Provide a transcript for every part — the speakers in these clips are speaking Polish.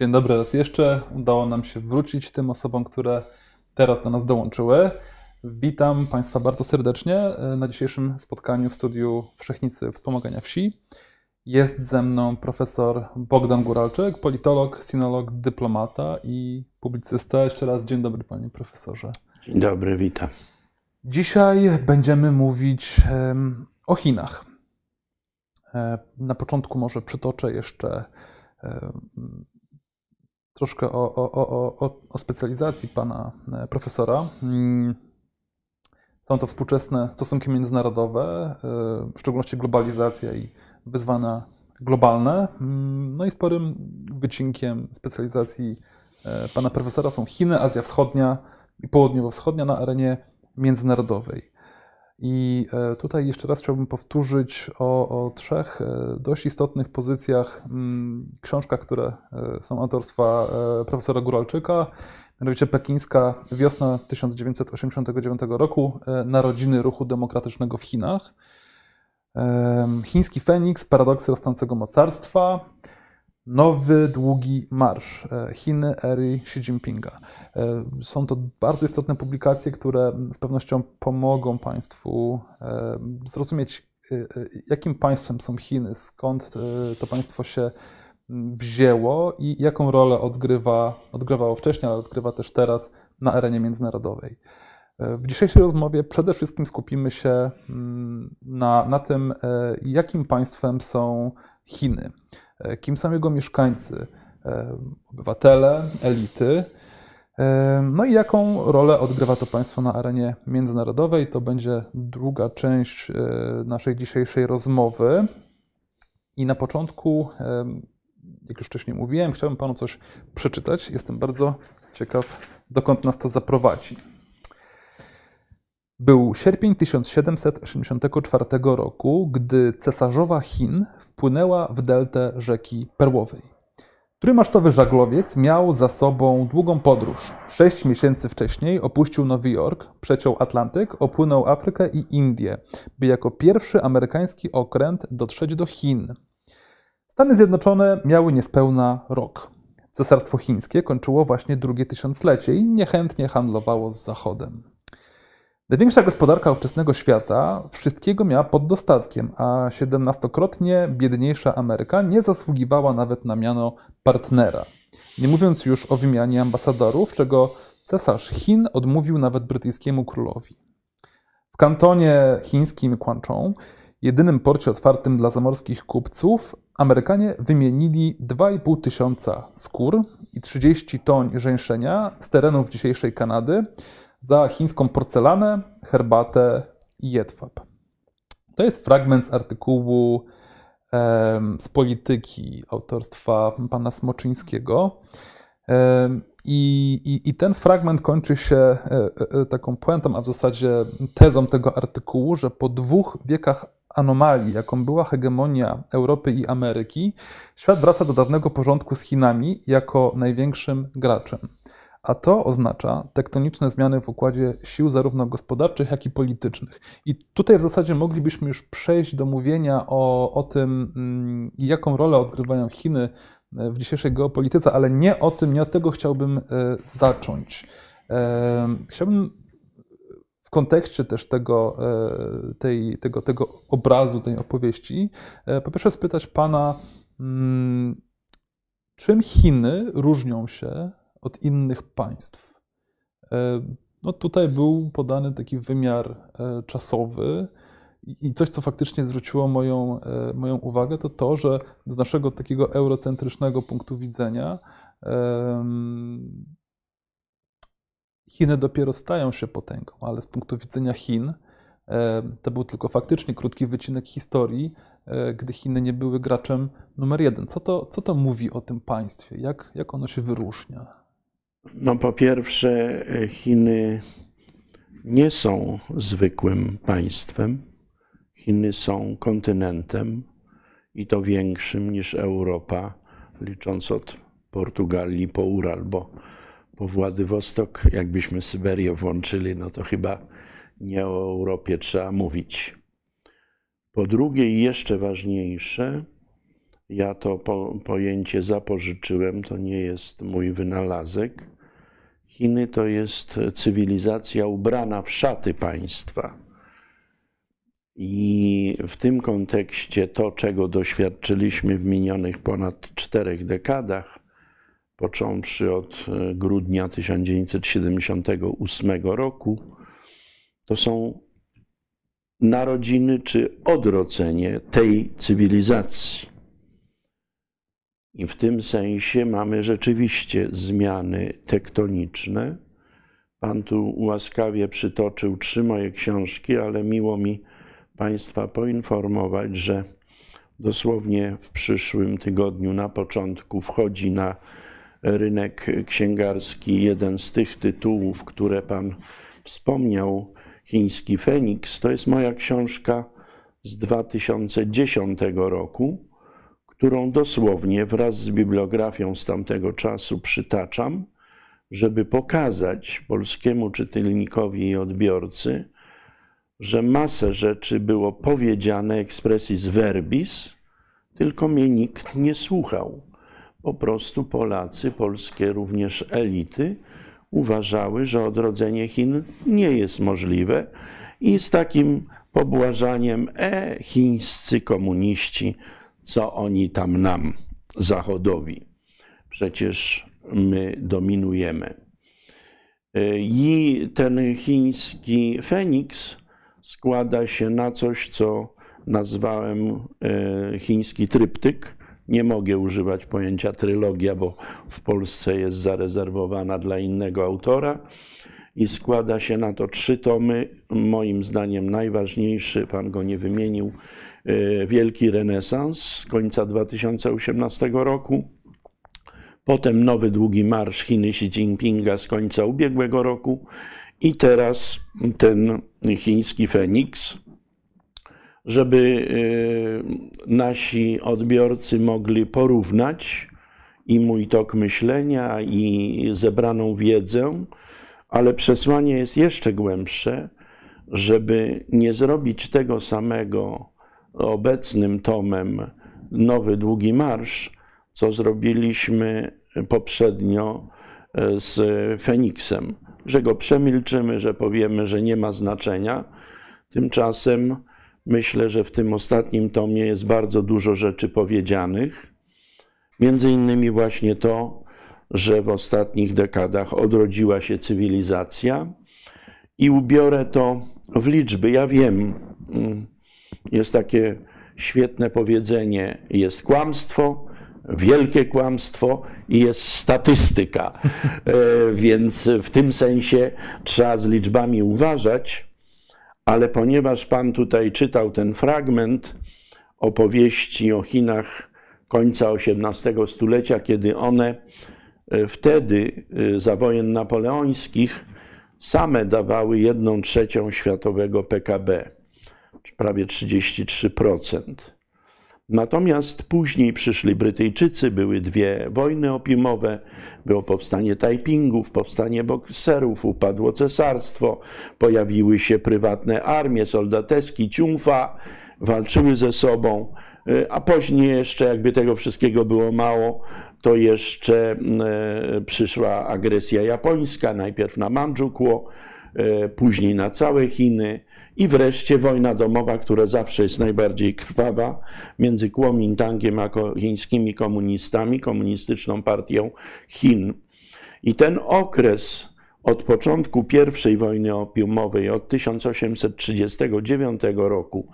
Dzień dobry raz jeszcze. Udało nam się wrócić tym osobom, które teraz do nas dołączyły. Witam Państwa bardzo serdecznie na dzisiejszym spotkaniu w studiu Wszechnicy Wspomagania Wsi. Jest ze mną profesor Bogdan Guralczyk, politolog, sinolog, dyplomata i publicysta. Jeszcze raz dzień dobry panie profesorze. Dzień dobry, witam. Dzisiaj będziemy mówić o Chinach. E, na początku może przytoczę jeszcze troszkę o, o, o, o specjalizacji pana e, profesora. Mm. Są to współczesne stosunki międzynarodowe, e, w szczególności globalizacja i wyzwania globalne. Mm, no i sporym wycinkiem specjalizacji e, pana profesora są Chiny, Azja Wschodnia i Południowo-Wschodnia na arenie międzynarodowej. I e, tutaj jeszcze raz chciałbym powtórzyć o, o trzech e, dość istotnych pozycjach, mm, książkach, które e, są autorstwa profesora Guralczyka, mianowicie Pekińska wiosna 1989 roku, Narodziny Ruchu Demokratycznego w Chinach, Chiński Feniks, Paradoksy Rosnącego Mocarstwa, nowy, długi marsz e, Chiny ery Xi Jinpinga. E, są to bardzo istotne publikacje, które z pewnością pomogą Państwu e, zrozumieć, jakim państwem są Chiny, skąd to państwo się wzięło i jaką rolę odgrywa, odgrywało wcześniej, ale odgrywa też teraz na arenie międzynarodowej. W dzisiejszej rozmowie przede wszystkim skupimy się na, na tym, jakim państwem są Chiny. E, kim są jego mieszkańcy, e, obywatele, elity. E, no i jaką rolę odgrywa to państwo na arenie międzynarodowej? To będzie druga część naszej dzisiejszej rozmowy. I na początku, jak już wcześniej mówiłem, chciałbym panu coś przeczytać. Jestem bardzo ciekaw, dokąd nas to zaprowadzi. Był sierpień 1784 roku, gdy cesarzowa Chin wpłynęła w deltę rzeki Perłowej. Trójmasztowy żaglowiec miał za sobą długą podróż. Sześć miesięcy wcześniej opuścił Nowy Jork, przeciął Atlantyk, opłynął Afrykę i Indie, by jako pierwszy amerykański okręt dotrzeć do Chin. Stany Zjednoczone miały niespełna rok. Cesarstwo chińskie kończyło właśnie drugie tysiąclecie i niechętnie handlowało z Zachodem. Największa gospodarka ówczesnego świata wszystkiego miała pod dostatkiem, a siedemnastokrotnie biedniejsza Ameryka nie zasługiwała nawet na miano partnera. Nie mówiąc już o wymianie ambasadorów, czego cesarz Chin odmówił nawet brytyjskiemu królowi. W kantonie chińskim Kwanczą, jedynym porcie otwartym dla zamorskich kupców, Amerykanie wymienili 2,5 tysiąca skór i 30 toń żeńszenia z terenów dzisiejszej Kanady za chińską porcelanę, herbatę i jedwab. To jest fragment z artykułu z polityki autorstwa pana Smoczyńskiego. I, i, I, ten fragment kończy się e, e, e, taką puentą, a w zasadzie tezą tego artykułu, że po dwóch wiekach anomalii, jaką była hegemonia Europy i Ameryki, świat wraca do dawnego porządku z Chinami jako największym graczem a to oznacza tektoniczne zmiany w układzie sił zarówno gospodarczych, jak i politycznych. I tutaj w zasadzie moglibyśmy już przejść do mówienia o, o tym, mm, jaką rolę odgrywają Chiny e, w dzisiejszej geopolityce, ale nie o tym, nie od tego chciałbym e, zacząć. E, chciałbym w kontekście też tego, tej, tego, tego obrazu, tej opowieści, po pierwsze spytać Pana, mm, czym Chiny różnią się od innych państw. E, no tutaj był podany taki wymiar e, czasowy i coś, co faktycznie zwróciło moją, e, moją uwagę, to to, że z naszego takiego eurocentrycznego punktu widzenia Chiny dopiero stają się potęgą, ale z punktu widzenia Chin to był tylko faktycznie krótki wycinek historii, gdy Chiny nie były graczem numer jeden. Co to, co to mówi o tym państwie? Jak, jak ono się wyróżnia? No, po pierwsze, e, Chiny nie są zwykłym państwem. Chiny są kontynentem i to większym niż Europa, licząc od Portugalii po Ural, bo po Władywostok, jakbyśmy Syberię włączyli, no to chyba nie o Europie trzeba mówić. Po drugie, i jeszcze ważniejsze, ja to po, pojęcie zapożyczyłem, to nie jest mój wynalazek. Chiny to jest e, cywilizacja ubrana w szaty państwa. I w tym kontekście to, czego doświadczyliśmy w minionych ponad czterech dekadach, począwszy od e, grudnia 1978 roku, to są narodziny czy odrodzenie tej cywilizacji. I w tym sensie mamy rzeczywiście zmiany tektoniczne. Pan tu łaskawie przytoczył trzy moje książki, ale miło mi Państwa poinformować, że dosłownie w przyszłym tygodniu, na początku, wchodzi na rynek księgarski jeden z tych tytułów, które Pan wspomniał, chiński Feniks. To jest moja książka z 2010 roku którą dosłownie wraz z bibliografią z tamtego czasu przytaczam, żeby pokazać polskiemu czytelnikowi i odbiorcy, że masę rzeczy było powiedziane z verbis, tylko mnie nikt nie słuchał. Po prostu Polacy, polskie również elity, uważały, że odrodzenie Chin nie jest możliwe i z takim pobłażaniem e chińscy komuniści co oni tam nam, Zachodowi. Przecież my dominujemy. E, I ten chiński Feniks składa się na coś, co nazwałem e, chiński tryptyk. Nie mogę używać pojęcia trylogia, bo w Polsce jest zarezerwowana dla innego autora. I składa się na to trzy tomy. Moim zdaniem najważniejszy, pan go nie wymienił, E, wielki renesans z końca 2018 roku. Potem nowy długi marsz Chiny Xi Jinpinga z końca ubiegłego roku i teraz ten chiński Feniks, żeby e, nasi odbiorcy mogli porównać i mój tok myślenia, i zebraną wiedzę, ale przesłanie jest jeszcze głębsze, żeby nie zrobić tego samego obecnym tomem Nowy Długi Marsz, co zrobiliśmy poprzednio e, z Feniksem, że go przemilczymy, że powiemy, że nie ma znaczenia. Tymczasem myślę, że w tym ostatnim tomie jest bardzo dużo rzeczy powiedzianych. Między innymi właśnie to, że w ostatnich dekadach odrodziła się cywilizacja i ubiorę to w liczby. Ja wiem, mm, jest takie świetne powiedzenie: jest kłamstwo, wielkie kłamstwo i jest statystyka. E, więc w tym sensie trzeba z liczbami uważać, ale ponieważ Pan tutaj czytał ten fragment opowieści o Chinach końca XVIII stulecia, kiedy one e, wtedy e, za wojen napoleońskich same dawały jedną trzecią światowego PKB prawie 33%. Natomiast później przyszli Brytyjczycy, były dwie wojny opiumowe, było powstanie Tajpingów, powstanie bokserów, upadło cesarstwo, pojawiły się prywatne armie, soldateski, ciumfa, walczyły ze sobą, y, a później jeszcze, jakby tego wszystkiego było mało, to jeszcze y, przyszła agresja japońska, najpierw na Mandżukło, y, później na całe Chiny, i wreszcie wojna domowa, która zawsze jest najbardziej krwawa, między Kuomintangiem a chińskimi komunistami, komunistyczną partią Chin. I ten okres od początku I wojny opiumowej, od 1839 roku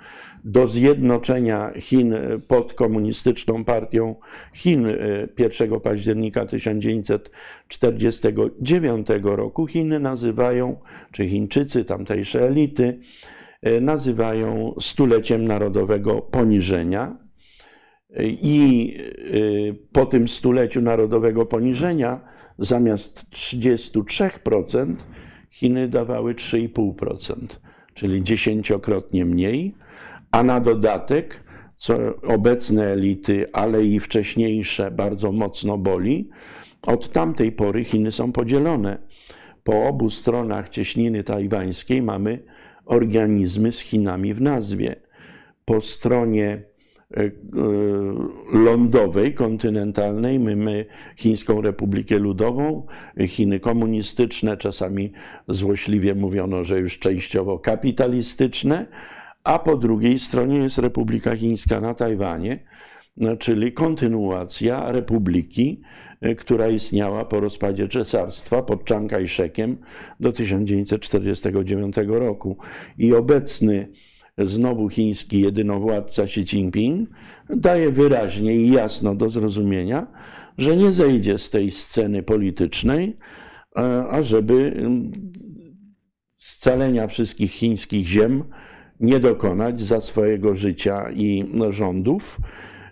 do zjednoczenia Chin pod komunistyczną partią Chin 1 y, października 1949 roku, Chiny nazywają, czy Chińczycy, tamtejsze elity, E, nazywają stuleciem narodowego poniżenia. I e, po tym stuleciu narodowego poniżenia, zamiast 33%, Chiny dawały 3,5%, czyli dziesięciokrotnie mniej. A na dodatek, co obecne elity, ale i wcześniejsze bardzo mocno boli, od tamtej pory Chiny są podzielone. Po obu stronach cieśniny tajwańskiej mamy organizmy z Chinami w nazwie. Po stronie e, e, lądowej, kontynentalnej. My, my Chińską Republikę Ludową, Chiny komunistyczne, czasami złośliwie mówiono, że już częściowo kapitalistyczne, a po drugiej stronie jest Republika Chińska na Tajwanie, no, czyli kontynuacja republiki, e, która istniała po rozpadzie cesarstwa pod szekiem do 1949 roku. I obecny znowu chiński jedynowładca Xi Jinping daje wyraźnie i jasno do zrozumienia, że nie zejdzie z tej sceny politycznej, e, ażeby scalenia wszystkich chińskich ziem nie dokonać za swojego życia i no, rządów.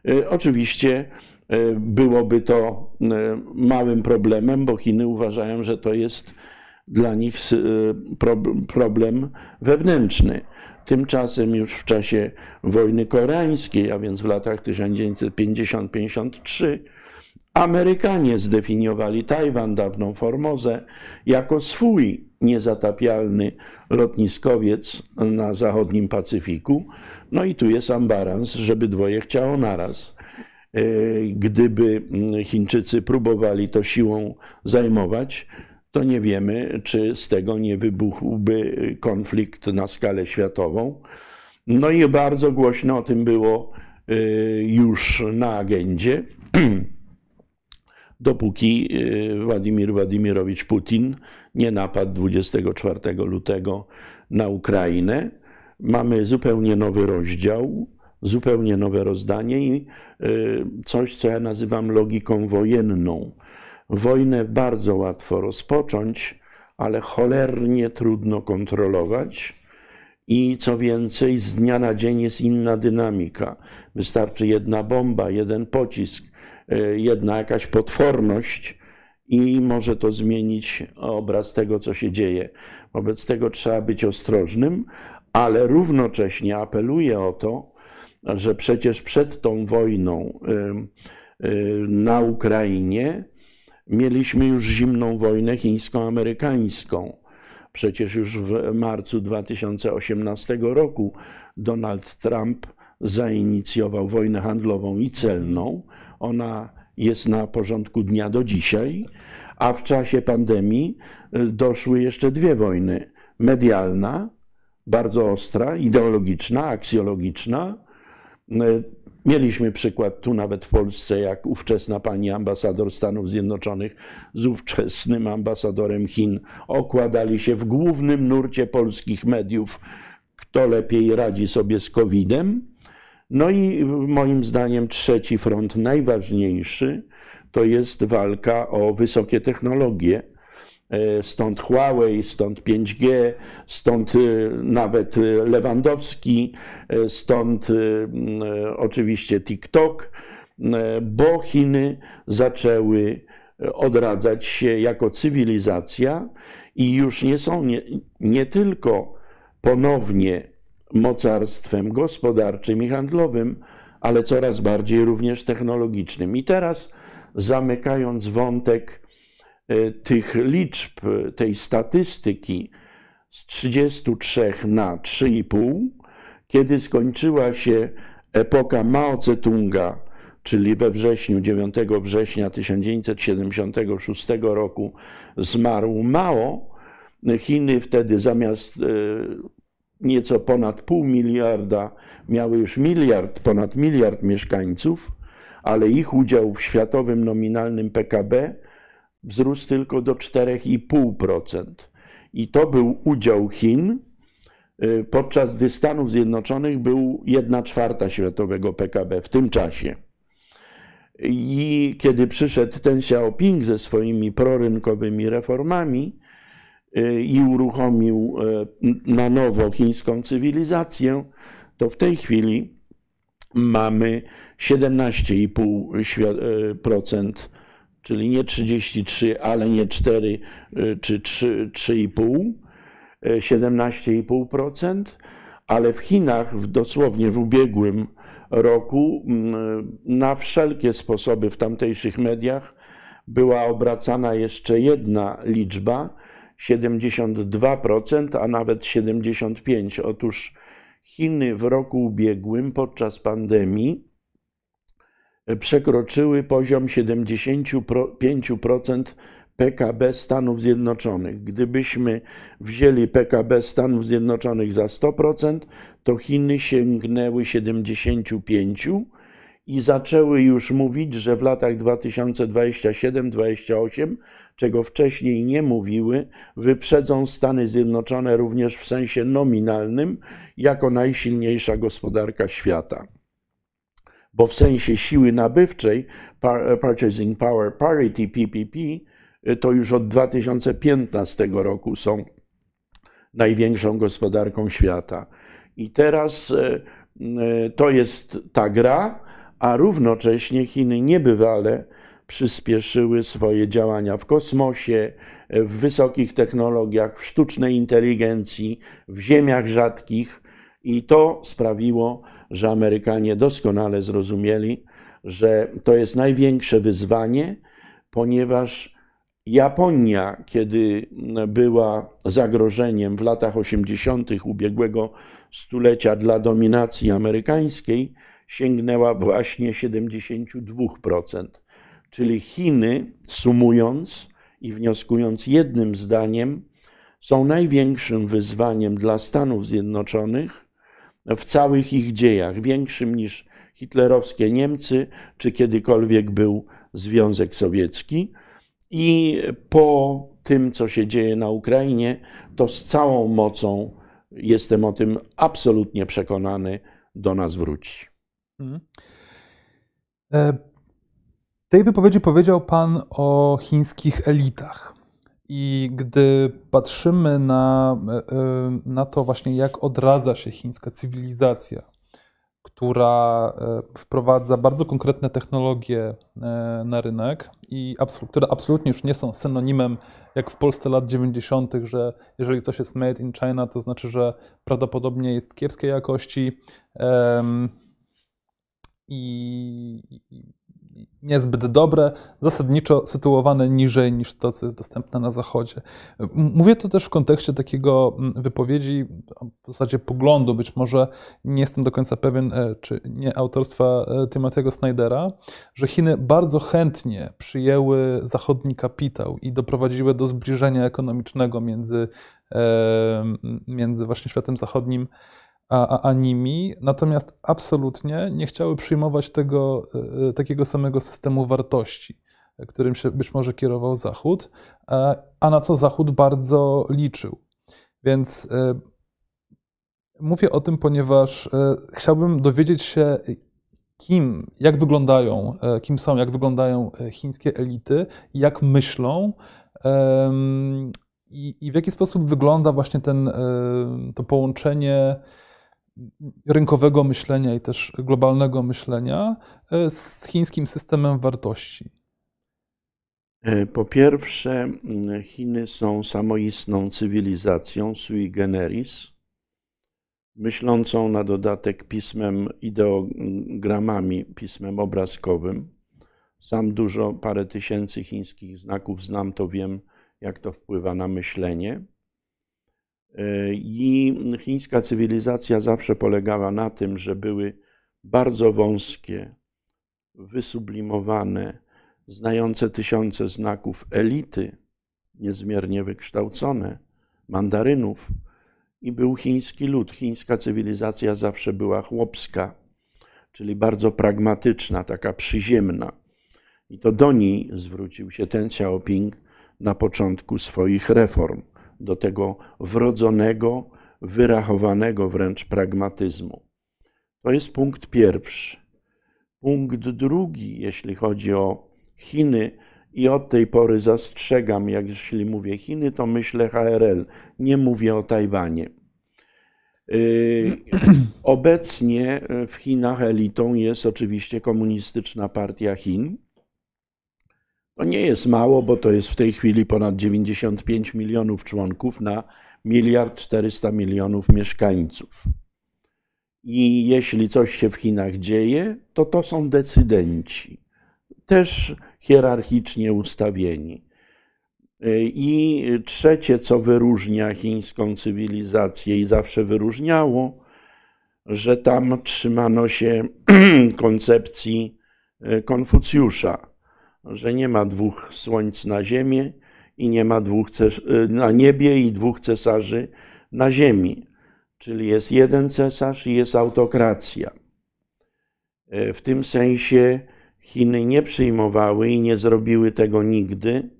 E, oczywiście e, byłoby to e, małym problemem, bo Chiny uważają, że to jest dla nich problem wewnętrzny. Tymczasem już w czasie wojny koreańskiej, a więc w latach 1950-53, Amerykanie zdefiniowali Tajwan, dawną Formozę, jako swój niezatapialny lotniskowiec na zachodnim Pacyfiku, no i tu jest ambarans, żeby dwoje chciało naraz. E, gdyby mm, Chińczycy próbowali to siłą zajmować, to nie wiemy, czy z tego nie wybuchłby konflikt na skalę światową. No i bardzo głośno o tym było e, już na agendzie, dopóki e, Władimir Władimirowicz Putin nie napadł 24 lutego na Ukrainę mamy zupełnie nowy rozdział, zupełnie nowe rozdanie i y, coś, co ja nazywam logiką wojenną. Wojnę bardzo łatwo rozpocząć, ale cholernie trudno kontrolować. I co więcej, z dnia na dzień jest inna dynamika. Wystarczy jedna bomba, jeden pocisk, y, jedna jakaś potworność i może to zmienić obraz tego, co się dzieje. Wobec tego trzeba być ostrożnym, ale równocześnie apeluję o to, że przecież przed tą wojną na Ukrainie mieliśmy już zimną wojnę chińsko-amerykańską. Przecież już w marcu 2018 roku Donald Trump zainicjował wojnę handlową i celną. Ona jest na porządku dnia do dzisiaj, a w czasie pandemii y, doszły jeszcze dwie wojny: medialna bardzo ostra, ideologiczna, aksjologiczna. E, mieliśmy przykład tu nawet w Polsce, jak ówczesna pani ambasador Stanów Zjednoczonych z ówczesnym ambasadorem Chin okładali się w głównym nurcie polskich mediów, kto lepiej radzi sobie z COVID-em. No i moim zdaniem trzeci front, najważniejszy, to jest walka o wysokie technologie E, stąd Huawei, stąd 5G, stąd e, nawet e, Lewandowski, stąd oczywiście TikTok, bo Chiny zaczęły odradzać się jako cywilizacja i już nie są nie, nie tylko ponownie mocarstwem gospodarczym i handlowym, ale coraz bardziej również technologicznym. I teraz zamykając wątek E, tych liczb, e, tej statystyki z 33 na 3,5, kiedy skończyła się epoka Mao Tse-tunga, czyli we wrześniu, 9 września 1976 roku zmarł Mao, Chiny wtedy zamiast e, nieco ponad pół miliarda miały już miliard, ponad miliard mieszkańców, ale ich udział w światowym nominalnym PKB wzrósł tylko do 4,5%. I to był udział Chin. Y, podczas gdy Stanów Zjednoczonych był 1 czwarta światowego PKB w tym czasie. I kiedy przyszedł ten Xiaoping ze swoimi prorynkowymi reformami y, i uruchomił y, na nowo chińską cywilizację, to w tej chwili mamy 17,5% czyli nie 33, ale nie 4 y, czy 3, 3,5, 17,5%, ale w Chinach w, dosłownie w ubiegłym roku e, na wszelkie sposoby w tamtejszych mediach była obracana jeszcze jedna liczba 72%, a nawet 75%. Otóż Chiny w roku ubiegłym podczas pandemii przekroczyły poziom 75% PKB Stanów Zjednoczonych. Gdybyśmy wzięli PKB Stanów Zjednoczonych za 100%, to Chiny sięgnęły 75% i zaczęły już mówić, że w latach 2027-2028, czego wcześniej nie mówiły, wyprzedzą Stany Zjednoczone również w sensie nominalnym jako najsilniejsza gospodarka świata bo w sensie siły nabywczej e, Purchasing Power Parity PPP e, to już od 2015 roku są największą gospodarką świata. I teraz e, to jest ta gra, a równocześnie Chiny niebywale przyspieszyły swoje działania w kosmosie, w wysokich technologiach, w sztucznej inteligencji, w ziemiach rzadkich i to sprawiło, że Amerykanie doskonale zrozumieli, że to jest największe wyzwanie, ponieważ Japonia, kiedy była zagrożeniem w latach 80. ubiegłego stulecia dla dominacji amerykańskiej, sięgnęła właśnie 72%. Czyli Chiny, sumując i wnioskując jednym zdaniem, są największym wyzwaniem dla Stanów Zjednoczonych w całych ich dziejach, większym niż hitlerowskie Niemcy, czy kiedykolwiek był Związek Sowiecki. I po tym, co się dzieje na Ukrainie, to z całą mocą, jestem o tym absolutnie przekonany, do nas wróci. Mhm. E, w tej wypowiedzi powiedział Pan o chińskich elitach. I gdy patrzymy na, e, e, na to właśnie, jak odradza się chińska cywilizacja, która e, wprowadza bardzo konkretne technologie na rynek, i które absolutnie już nie są synonimem, jak w Polsce lat 90., że jeżeli coś jest made in China, to znaczy, że prawdopodobnie jest kiepskiej jakości. I niezbyt dobre, zasadniczo sytuowane niżej niż to, co jest dostępne na Zachodzie. Mówię to też w kontekście takiego wypowiedzi, w zasadzie poglądu, być może nie jestem do końca pewien, e, czy nie autorstwa e, Timothy'ego Snydera, że Chiny bardzo chętnie przyjęły zachodni kapitał i doprowadziły do zbliżenia ekonomicznego między, e, między właśnie światem zachodnim a, a, nimi, natomiast absolutnie nie chciały przyjmować tego e, takiego samego systemu wartości, którym się być może kierował Zachód, e, a na co Zachód bardzo liczył. Więc e, mówię o tym, ponieważ chciałbym dowiedzieć się, kim, jak wyglądają, kim są, jak wyglądają chińskie elity, jak myślą. I, i w jaki sposób wygląda właśnie ten, to połączenie rynkowego myślenia i też globalnego myślenia e, z chińskim systemem wartości? E, po pierwsze, Chiny są samoistną cywilizacją sui generis, myślącą na dodatek pismem ideogramami, pismem obrazkowym. Sam dużo, parę tysięcy chińskich znaków znam, to wiem, jak to wpływa na myślenie. I chińska cywilizacja zawsze polegała na tym, że były bardzo wąskie, wysublimowane, znające tysiące znaków elity, niezmiernie wykształcone, mandarynów, i był chiński lud. Chińska cywilizacja zawsze była chłopska, czyli bardzo pragmatyczna, taka przyziemna. I to do niej zwrócił się ten Xiaoping na początku swoich reform do tego wrodzonego, wyrachowanego wręcz pragmatyzmu. To jest punkt pierwszy. Punkt drugi, jeśli chodzi o Chiny, i od tej pory zastrzegam, jak jeśli mówię Chiny, to myślę HRL, nie mówię o Tajwanie. Y, obecnie w Chinach elitą jest oczywiście Komunistyczna Partia Chin, to nie jest mało, bo to jest w tej chwili ponad 95 milionów członków na miliard 400 milionów mieszkańców. I jeśli coś się w Chinach dzieje, to to są decydenci, też hierarchicznie ustawieni. I trzecie, co wyróżnia chińską cywilizację i zawsze wyróżniało, że tam trzymano się koncepcji e, Konfucjusza że nie ma dwóch słońc na ziemi i nie ma dwóch y, na niebie i dwóch cesarzy na ziemi. Czyli jest jeden cesarz i jest autokracja. E, w tym sensie Chiny nie przyjmowały i nie zrobiły tego nigdy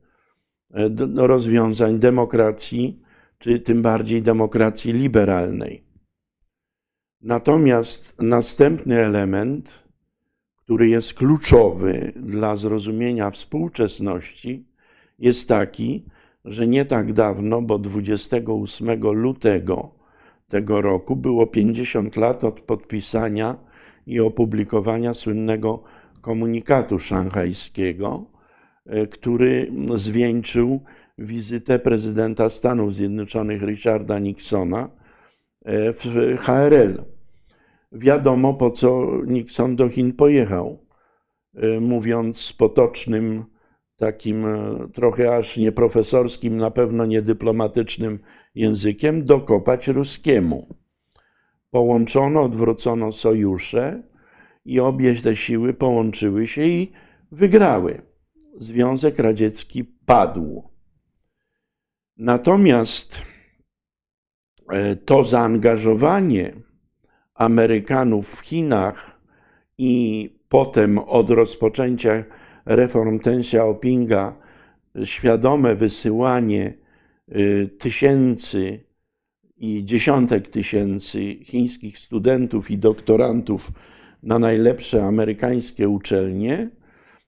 e, rozwiązań demokracji, czy tym bardziej demokracji liberalnej. Natomiast następny element który jest kluczowy dla zrozumienia współczesności, jest taki, że nie tak dawno, bo 28 lutego tego roku było 50 lat od podpisania i opublikowania słynnego komunikatu szanghajskiego, e, który zwieńczył wizytę prezydenta Stanów Zjednoczonych Richarda Nixona e, w HRL. Wiadomo, po co Nixon do Chin pojechał. Y, mówiąc potocznym, takim y, trochę aż nieprofesorskim, na pewno niedyplomatycznym językiem, dokopać ruskiemu. Połączono, odwrócono sojusze i obie te siły połączyły się i wygrały. Związek Radziecki padł. Natomiast y, to zaangażowanie Amerykanów w Chinach i potem od rozpoczęcia reform Ten Xiaopinga świadome wysyłanie y, tysięcy i dziesiątek tysięcy chińskich studentów i doktorantów na najlepsze amerykańskie uczelnie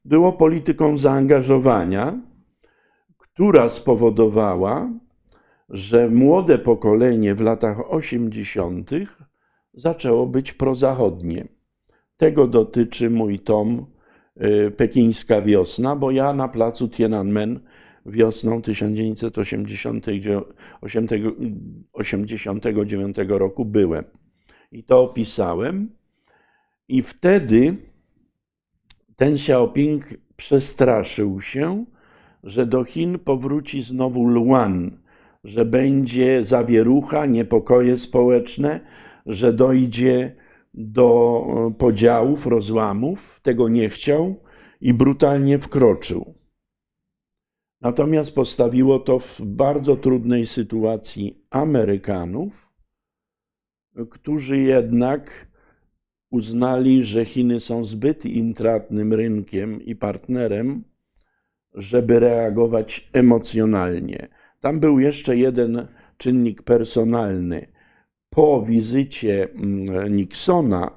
było polityką zaangażowania, która spowodowała, że młode pokolenie w latach 80 zaczęło być prozachodnie. Tego dotyczy mój tom y, Pekińska Wiosna, bo ja na placu Tiananmen wiosną 1989 roku byłem. I to opisałem. I wtedy ten Xiaoping przestraszył się, że do Chin powróci znowu Luan, że będzie zawierucha, niepokoje społeczne, że dojdzie do e, podziałów, rozłamów, tego nie chciał i brutalnie wkroczył. Natomiast postawiło to w bardzo trudnej sytuacji Amerykanów, którzy jednak uznali, że Chiny są zbyt intratnym rynkiem i partnerem, żeby reagować emocjonalnie. Tam był jeszcze jeden czynnik personalny po wizycie mm, Nixona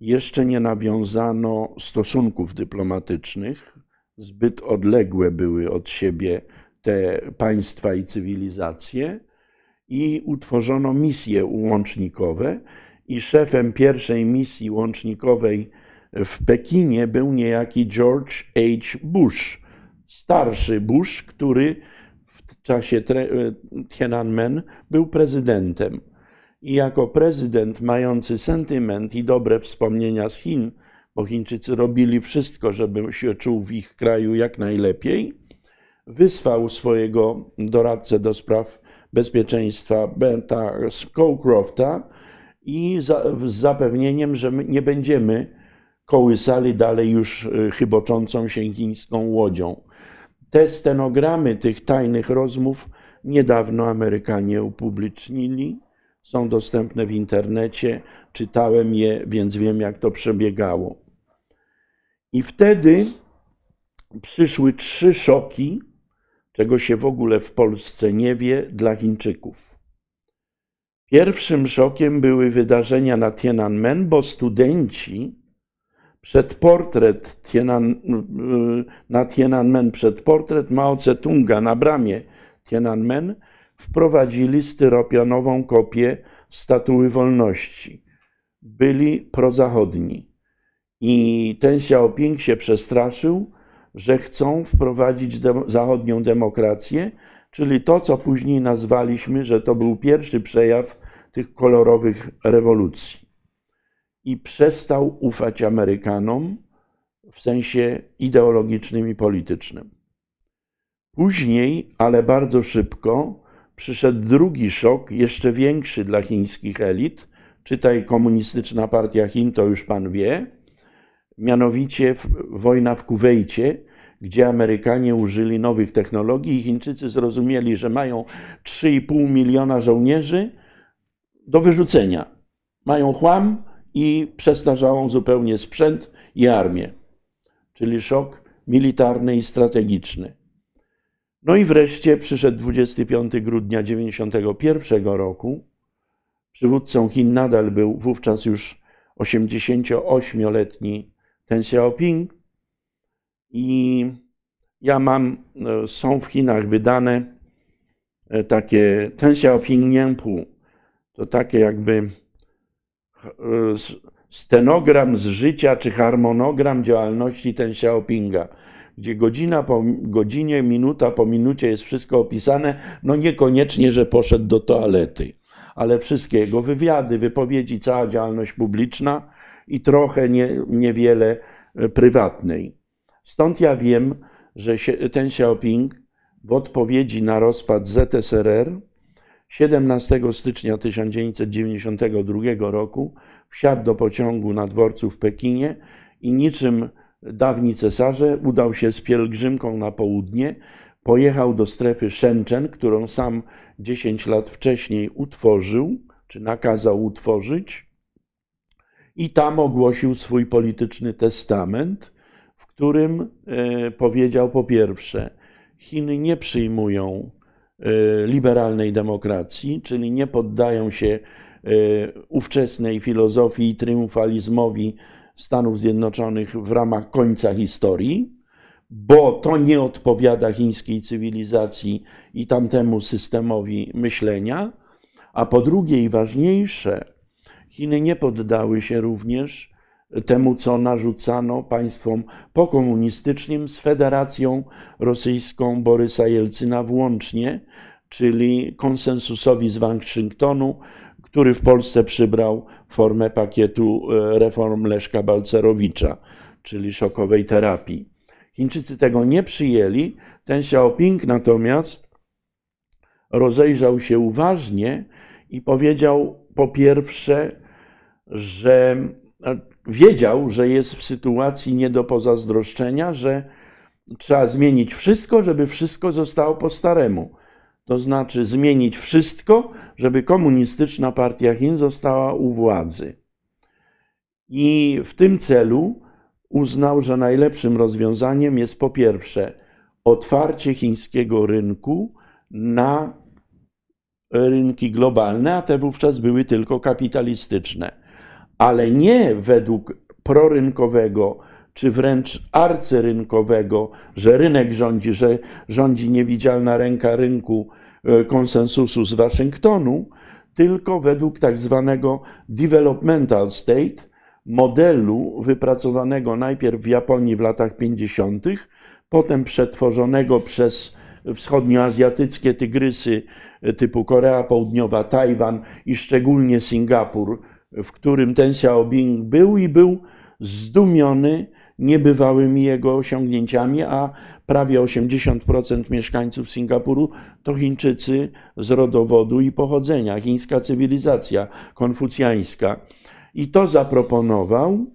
jeszcze nie nawiązano stosunków dyplomatycznych. Zbyt odległe były od siebie te państwa i cywilizacje, i utworzono misje łącznikowe. I szefem pierwszej misji łącznikowej w Pekinie był niejaki George H. Bush, starszy Bush, który w czasie Tiananmen był prezydentem i jako prezydent mający sentyment i dobre wspomnienia z Chin, bo Chińczycy robili wszystko, żeby się czuł w ich kraju jak najlepiej, wysłał swojego doradcę do spraw bezpieczeństwa Berta Scowcrofta i za, z zapewnieniem, że nie będziemy kołysali dalej już y, chyboczącą się chińską łodzią. Te stenogramy tych tajnych rozmów niedawno Amerykanie upublicznili są dostępne w internecie. Czytałem je, więc wiem, jak to przebiegało. I wtedy przyszły trzy szoki, czego się w ogóle w Polsce nie wie, dla Chińczyków. Pierwszym szokiem były wydarzenia na Tiananmen, bo studenci przed portret Tianan, y, na Tiananmen, przed portret Mao Tse-tunga na bramie Tiananmen wprowadzili styropianową kopię statuły wolności. Byli prozachodni. I ten Xiaoping się przestraszył, że chcą wprowadzić zachodnią demokrację, czyli to, co później nazwaliśmy, że to był pierwszy przejaw tych kolorowych rewolucji. I przestał ufać Amerykanom w sensie ideologicznym i politycznym. Później, ale bardzo szybko, przyszedł drugi szok, jeszcze większy dla chińskich elit, czytaj komunistyczna partia Chin, to już pan wie, mianowicie wojna w Kuwejcie, gdzie Amerykanie użyli nowych technologii i Chińczycy zrozumieli, że mają 3,5 miliona żołnierzy do wyrzucenia. Mają chłam i przestarzałą zupełnie sprzęt i armię. Czyli szok militarny i strategiczny. No i wreszcie przyszedł 25 grudnia 1991 roku. Przywódcą Chin nadal był wówczas już 88-letni Ten Xiaoping. I ja mam, e, są w Chinach wydane e, takie Ten Xiaoping Nienpu. To takie jakby e, stenogram z życia czy harmonogram działalności Ten Xiaopinga gdzie godzina po godzinie, minuta po minucie jest wszystko opisane, no niekoniecznie, że poszedł do toalety, ale wszystkie jego wywiady, wypowiedzi, cała działalność publiczna i trochę nie, niewiele e, prywatnej. Stąd ja wiem, że ten Xiaoping w odpowiedzi na rozpad ZSRR 17 stycznia 1992 roku wsiadł do pociągu na dworcu w Pekinie i niczym dawni cesarze, udał się z pielgrzymką na południe, pojechał do strefy Shenzhen, którą sam 10 lat wcześniej utworzył, czy nakazał utworzyć, i tam ogłosił swój polityczny testament, w którym e, powiedział po pierwsze, Chiny nie przyjmują e, liberalnej demokracji, czyli nie poddają się e, ówczesnej filozofii i triumfalizmowi Stanów Zjednoczonych w ramach końca historii, bo to nie odpowiada chińskiej cywilizacji i tamtemu systemowi myślenia. A po drugie i ważniejsze, Chiny nie poddały się również temu, co narzucano państwom pokomunistycznym z Federacją Rosyjską Borysa Jelcyna włącznie, czyli konsensusowi z Waszyngtonu, który w Polsce przybrał formę pakietu e, reform Leszka Balcerowicza, czyli szokowej terapii. Chińczycy tego nie przyjęli. Ten Xiaoping natomiast rozejrzał się uważnie i powiedział po pierwsze, że e, wiedział, że jest w sytuacji nie do pozazdroszczenia, że trzeba zmienić wszystko, żeby wszystko zostało po staremu to znaczy zmienić wszystko, żeby komunistyczna partia Chin została u władzy. I w tym celu uznał, że najlepszym rozwiązaniem jest po pierwsze otwarcie chińskiego rynku na rynki globalne, a te wówczas były tylko kapitalistyczne, ale nie według prorynkowego, czy wręcz arcyrynkowego, że rynek rządzi, że rządzi niewidzialna ręka rynku e, konsensusu z Waszyngtonu, tylko według tak zwanego developmental state, modelu wypracowanego najpierw w Japonii w latach 50., potem przetworzonego przez wschodnioazjatyckie tygrysy e, typu Korea Południowa, Tajwan i szczególnie Singapur, w którym ten Xiaobing był i był zdumiony niebywałymi jego osiągnięciami, a prawie 80% mieszkańców Singapuru to Chińczycy z rodowodu i pochodzenia, chińska cywilizacja konfucjańska. I to zaproponował,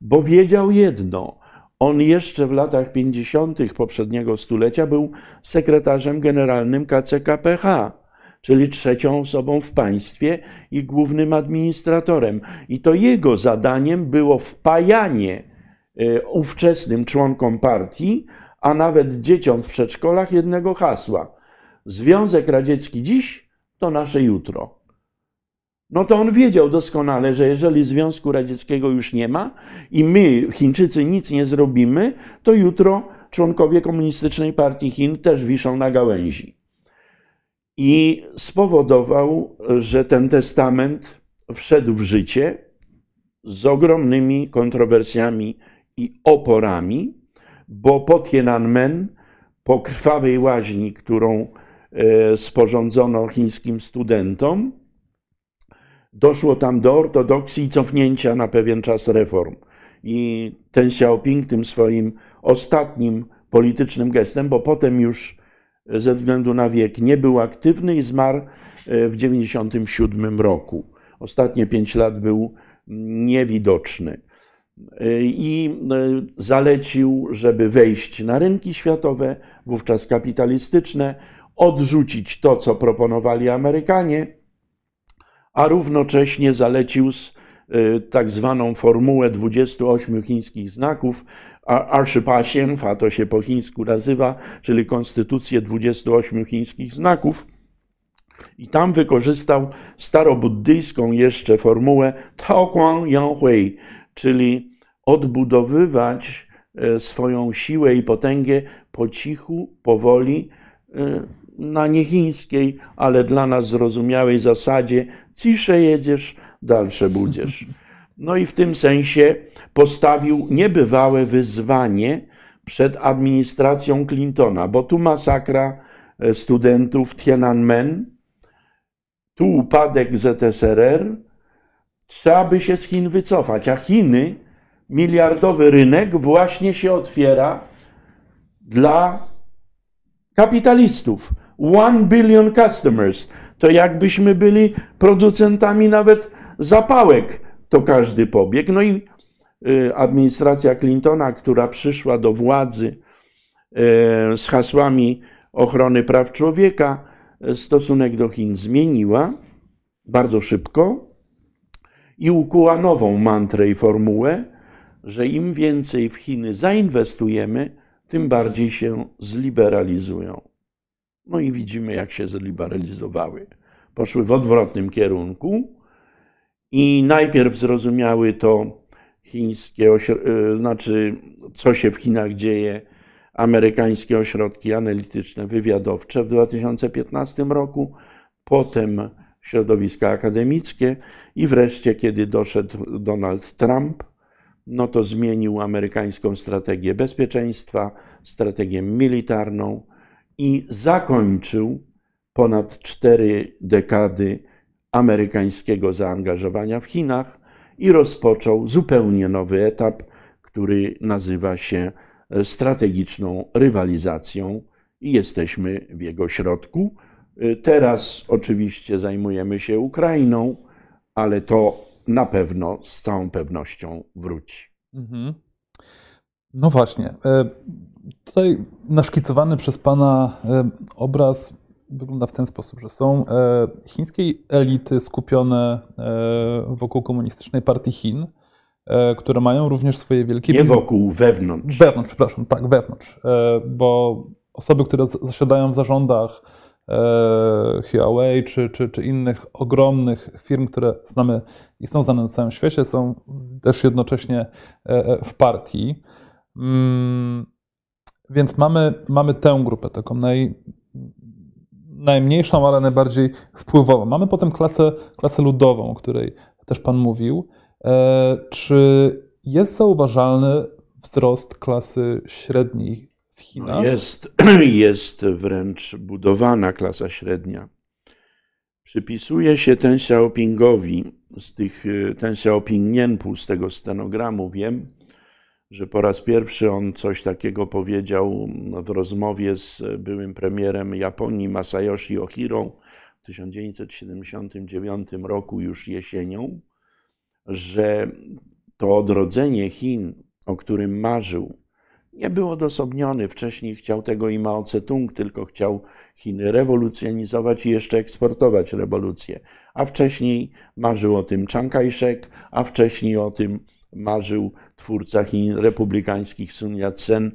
bo wiedział jedno – on jeszcze w latach 50. poprzedniego stulecia był sekretarzem generalnym KCKPH, czyli trzecią osobą w państwie i głównym administratorem. I to jego zadaniem było wpajanie Y, ówczesnym członkom partii, a nawet dzieciom w przedszkolach jednego hasła. Związek Radziecki dziś to nasze jutro. No to on wiedział doskonale, że jeżeli Związku Radzieckiego już nie ma i my, Chińczycy, nic nie zrobimy, to jutro członkowie Komunistycznej Partii Chin też wiszą na gałęzi. I spowodował, że ten testament wszedł w życie z ogromnymi kontrowersjami i oporami, bo pod Tiananmen, po krwawej łaźni, którą e, sporządzono chińskim studentom, doszło tam do ortodoksji i cofnięcia na pewien czas reform. I ten Xiaoping tym swoim ostatnim politycznym gestem, bo potem już ze względu na wiek nie był aktywny i zmarł e, w 1997 roku. Ostatnie pięć lat był mm, niewidoczny. E, i e, zalecił, żeby wejść na rynki światowe, wówczas kapitalistyczne, odrzucić to, co proponowali Amerykanie, a równocześnie zalecił e, tak zwaną formułę 28 chińskich znaków, Arshipasienf, a to się po chińsku nazywa, czyli konstytucję 28 chińskich znaków. I tam wykorzystał starobuddyjską jeszcze formułę Taoquan Yanghui, czyli odbudowywać e, swoją siłę i potęgę po cichu, powoli, e, na niechińskiej, ale dla nas zrozumiałej zasadzie cisze jedziesz, dalsze budziesz. No i w tym sensie postawił niebywałe wyzwanie przed administracją Clintona, bo tu masakra e, studentów Tiananmen, tu upadek ZSRR, trzeba by się z Chin wycofać, a Chiny miliardowy rynek właśnie się otwiera dla kapitalistów. One billion customers. To jakbyśmy byli producentami nawet zapałek, to każdy pobieg. No i y, administracja Clintona, która przyszła do władzy y, z hasłami ochrony praw człowieka, stosunek do Chin zmieniła bardzo szybko i ukuła nową mantrę i formułę, że im więcej w Chiny zainwestujemy, tym bardziej się zliberalizują. No i widzimy, jak się zliberalizowały. Poszły w odwrotnym kierunku i najpierw zrozumiały to chińskie, e, znaczy co się w Chinach dzieje, amerykańskie ośrodki analityczne, wywiadowcze w 2015 roku, potem środowiska akademickie i wreszcie, kiedy doszedł Donald Trump, no to zmienił amerykańską strategię bezpieczeństwa, strategię militarną i zakończył ponad cztery dekady amerykańskiego zaangażowania w Chinach i rozpoczął zupełnie nowy etap, który nazywa się strategiczną rywalizacją i jesteśmy w jego środku. Teraz oczywiście zajmujemy się Ukrainą, ale to na pewno, z całą pewnością wróci. Mhm. No właśnie. E, tutaj naszkicowany przez Pana e, obraz wygląda w ten sposób, że są e, chińskie elity skupione wokół komunistycznej partii Chin, które mają również swoje wielkie... Nie wokół, wewnątrz. Wewnątrz, przepraszam, tak, wewnątrz, bo osoby, które zasiadają w zarządach E, Huawei czy, czy, czy innych ogromnych firm, które znamy i są znane na całym świecie, są też jednocześnie e, e, w partii. Mm, więc mamy, mamy tę grupę, taką naj, najmniejszą, ale najbardziej wpływową. Mamy potem klasę, klasę ludową, o której też Pan mówił. Czy jest zauważalny wzrost klasy średniej w no Chinach. Jest, jest wręcz budowana klasa średnia. Przypisuje się ten Xiaopingowi, z tych, y, ten Xiaoping Nienpu, z tego stenogramu wiem, że po raz pierwszy on coś takiego powiedział no, w rozmowie z byłym premierem Japonii Masayoshi Ohirą w 1979 roku, już jesienią, że to odrodzenie Chin, o którym marzył nie był odosobniony, wcześniej chciał tego i Mao Tse-tung, tylko chciał Chiny rewolucjonizować i jeszcze eksportować rewolucję. A wcześniej marzył o tym Chiang Kai-shek, a wcześniej o tym marzył twórca Chin republikańskich Sun Yat-sen.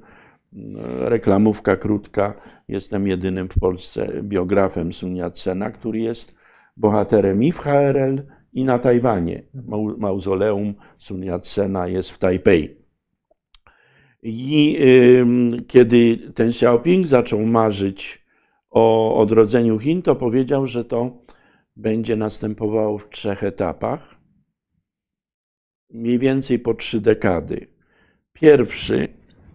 Reklamówka krótka. Jestem jedynym w Polsce biografem Sun Yat-sena, który jest bohaterem i w HRL, i na Tajwanie. Mauzoleum Sun Yat-sena jest w Tajpej. I kiedy ten Xiaoping zaczął marzyć o odrodzeniu Chin, to powiedział, że to będzie następowało w trzech etapach, mniej więcej po trzy dekady. Pierwszy,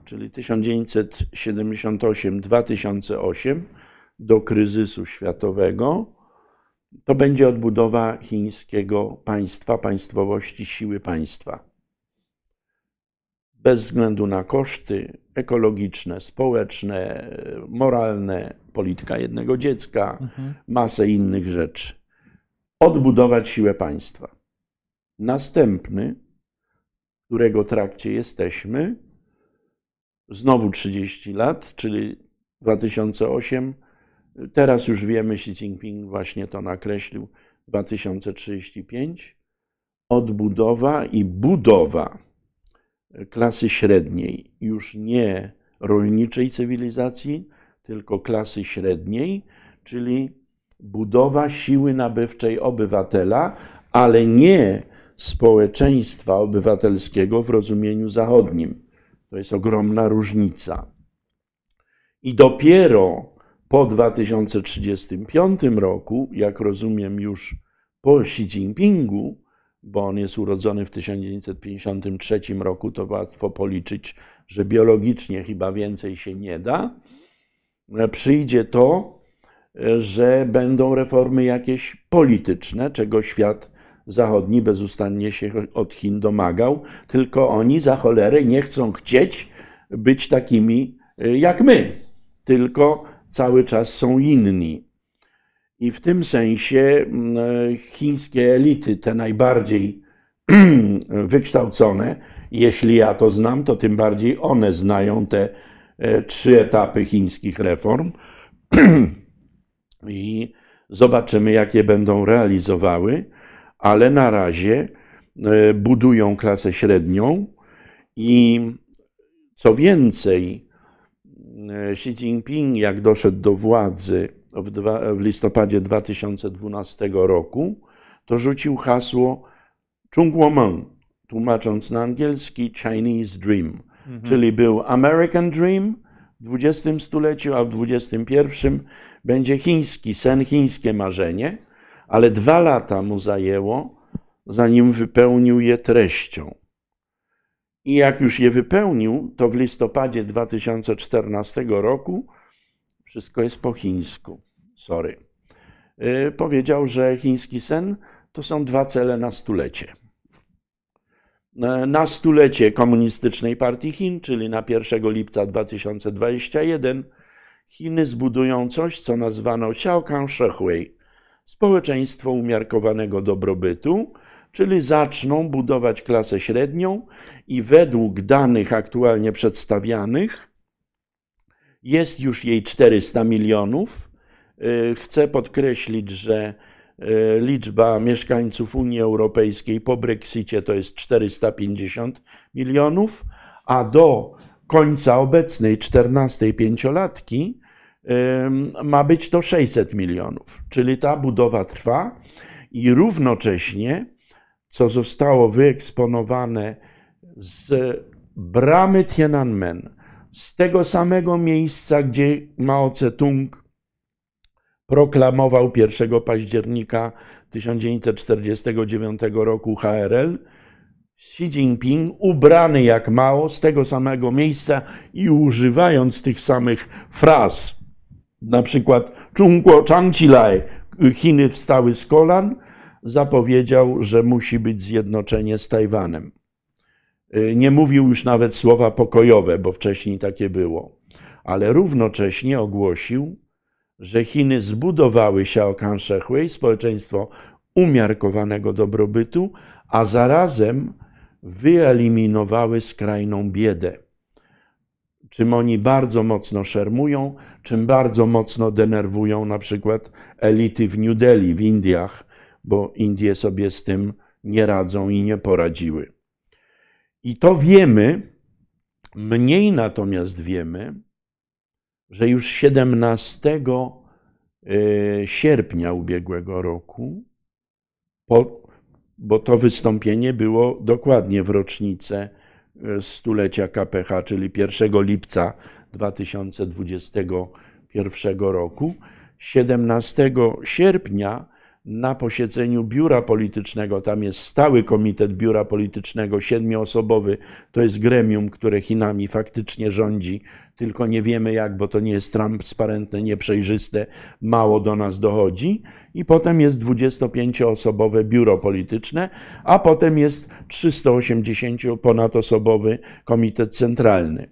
czyli 1978-2008, do kryzysu światowego, to będzie odbudowa chińskiego państwa, państwowości, siły państwa bez względu na koszty ekologiczne, społeczne, moralne, polityka jednego dziecka, mhm. masę innych rzeczy. Odbudować siłę państwa. Następny, którego trakcie jesteśmy, znowu 30 lat, czyli 2008. Teraz już wiemy, Xi Jinping właśnie to nakreślił 2035. Odbudowa i budowa klasy średniej, już nie rolniczej cywilizacji, tylko klasy średniej, czyli budowa siły nabywczej obywatela, ale nie społeczeństwa obywatelskiego w rozumieniu zachodnim. To jest ogromna różnica. I dopiero po 2035 roku, jak rozumiem już po Xi Jinpingu, bo on jest urodzony w 1953 roku, to łatwo policzyć, że biologicznie chyba więcej się nie da. E, przyjdzie to, e, że będą reformy jakieś polityczne, czego świat zachodni bezustannie się od Chin domagał, tylko oni za cholerę nie chcą chcieć być takimi e, jak my, tylko cały czas są inni. I w tym sensie mm, e, chińskie elity, te najbardziej wykształcone, jeśli ja to znam, to tym bardziej one znają te e, trzy etapy chińskich reform. I zobaczymy, jakie będą realizowały, ale na razie e, budują klasę średnią i co więcej, mm, Xi Jinping, jak doszedł do władzy, w, dwa, w listopadzie 2012 roku, to rzucił hasło Chungwoman, tłumacząc na angielski Chinese Dream, mhm. czyli był American Dream w XX stuleciu, a w XXI będzie chiński sen, chińskie marzenie, ale dwa lata mu zajęło, zanim wypełnił je treścią. I jak już je wypełnił, to w listopadzie 2014 roku wszystko jest po chińsku. Sorry. Y, powiedział, że chiński sen to są dwa cele na stulecie. Y, na stulecie Komunistycznej Partii Chin, czyli na 1 lipca 2021, Chiny zbudują coś, co nazwano Xiaokan Shehui, społeczeństwo umiarkowanego dobrobytu, czyli zaczną budować klasę średnią i według danych aktualnie przedstawianych jest już jej 400 milionów. Y, chcę podkreślić, że y, liczba mieszkańców Unii Europejskiej po Brexicie to jest 450 milionów, a do końca obecnej 14 pięciolatki ma być to 600 milionów. Czyli ta budowa trwa i równocześnie, co zostało wyeksponowane z bramy Tiananmen, z tego samego miejsca, gdzie Mao Tse-tung proklamował 1 października 1949 roku HRL, Xi Jinping, ubrany jak Mao, z tego samego miejsca i używając tych samych fraz, na przykład Chungguo Changchilai, Chiny wstały z kolan, zapowiedział, że musi być zjednoczenie z Tajwanem. Y, nie mówił już nawet słowa pokojowe, bo wcześniej takie było, ale równocześnie ogłosił, że Chiny zbudowały się o Shehui, społeczeństwo umiarkowanego dobrobytu, a zarazem wyeliminowały skrajną biedę. Czym oni bardzo mocno szermują, czym bardzo mocno denerwują na przykład elity w New Delhi, w Indiach, bo Indie sobie z tym nie radzą i nie poradziły. I to wiemy, mniej natomiast wiemy, że już 17 e, sierpnia ubiegłego roku, bo to wystąpienie było dokładnie w rocznicę e, stulecia KPH, czyli 1 lipca 2021 roku. 17 sierpnia na posiedzeniu biura politycznego. Tam jest stały komitet biura politycznego, siedmioosobowy. To jest gremium, które Chinami faktycznie rządzi, tylko nie wiemy jak, bo to nie jest transparentne, nieprzejrzyste, mało do nas dochodzi. I potem jest 25-osobowe biuro polityczne, a potem jest 380 ponadosobowy komitet centralny.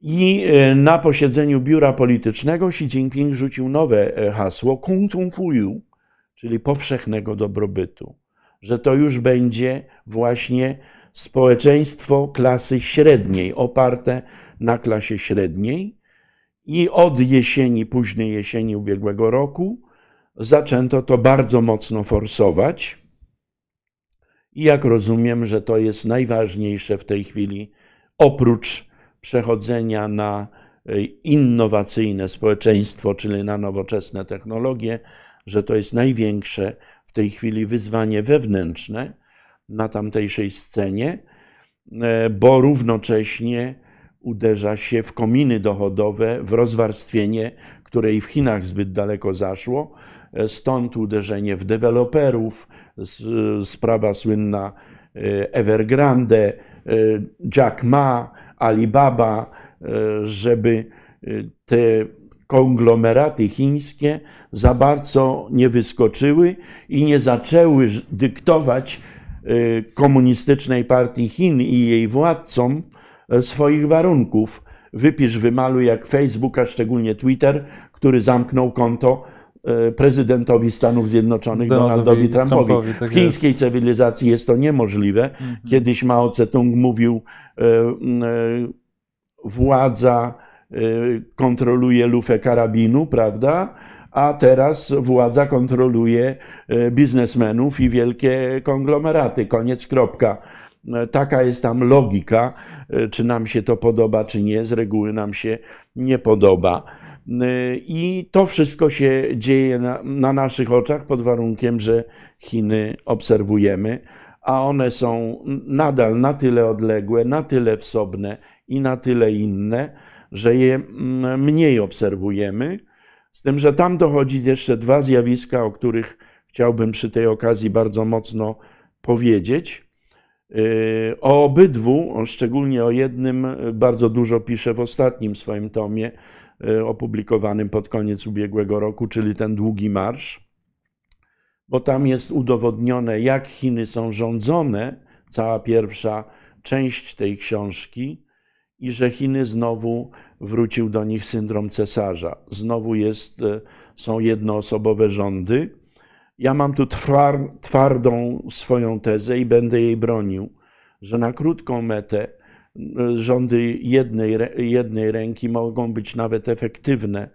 I e, na posiedzeniu biura politycznego Xi Jinping rzucił nowe e, hasło Kung Tung Yu, czyli powszechnego dobrobytu, że to już będzie właśnie społeczeństwo klasy średniej, oparte na klasie średniej. I od jesieni, późnej jesieni ubiegłego roku, zaczęto to bardzo mocno forsować. I jak rozumiem, że to jest najważniejsze w tej chwili, oprócz przechodzenia na e, innowacyjne społeczeństwo, czyli na nowoczesne technologie, że to jest największe w tej chwili wyzwanie wewnętrzne na tamtejszej scenie, e, bo równocześnie uderza się w kominy dochodowe, w rozwarstwienie, które i w Chinach zbyt daleko zaszło. E, stąd uderzenie w deweloperów, sprawa słynna e, Evergrande, Jack Ma, Alibaba, żeby te konglomeraty chińskie za bardzo nie wyskoczyły i nie zaczęły dyktować y, komunistycznej partii Chin i jej władcom e, swoich warunków. Wypisz, wymaluj jak Facebook, a szczególnie Twitter, który zamknął konto e, prezydentowi Stanów Zjednoczonych Donaldowi, Donaldowi Trumpowi. Trumpowi tak w chińskiej jest. cywilizacji jest to niemożliwe. Mhm. Kiedyś Mao Tse-tung mówił, e, władza Y, kontroluje lufę karabinu, prawda? A teraz władza kontroluje y, biznesmenów i wielkie konglomeraty. Koniec, kropka. Y, taka jest tam logika. Czy nam się to podoba, czy nie, z reguły nam się nie podoba. I to wszystko się dzieje na, na, naszych oczach pod warunkiem, że Chiny obserwujemy, a one są nadal na tyle odległe, na tyle wsobne i na tyle inne, że je mm, mniej obserwujemy. Z tym, że tam dochodzi jeszcze dwa zjawiska, o których chciałbym przy tej okazji bardzo mocno powiedzieć. Y, o obydwu, szczególnie o jednym, bardzo dużo piszę w ostatnim swoim tomie, y, opublikowanym pod koniec ubiegłego roku, czyli ten długi marsz, bo tam jest udowodnione, jak Chiny są rządzone. Cała pierwsza część tej książki i że Chiny znowu wrócił do nich syndrom cesarza. Znowu jest, e, są jednoosobowe rządy. Ja mam tu twar, twardą swoją tezę i będę jej bronił, że na krótką metę rządy jednej, jednej ręki mogą być nawet efektywne,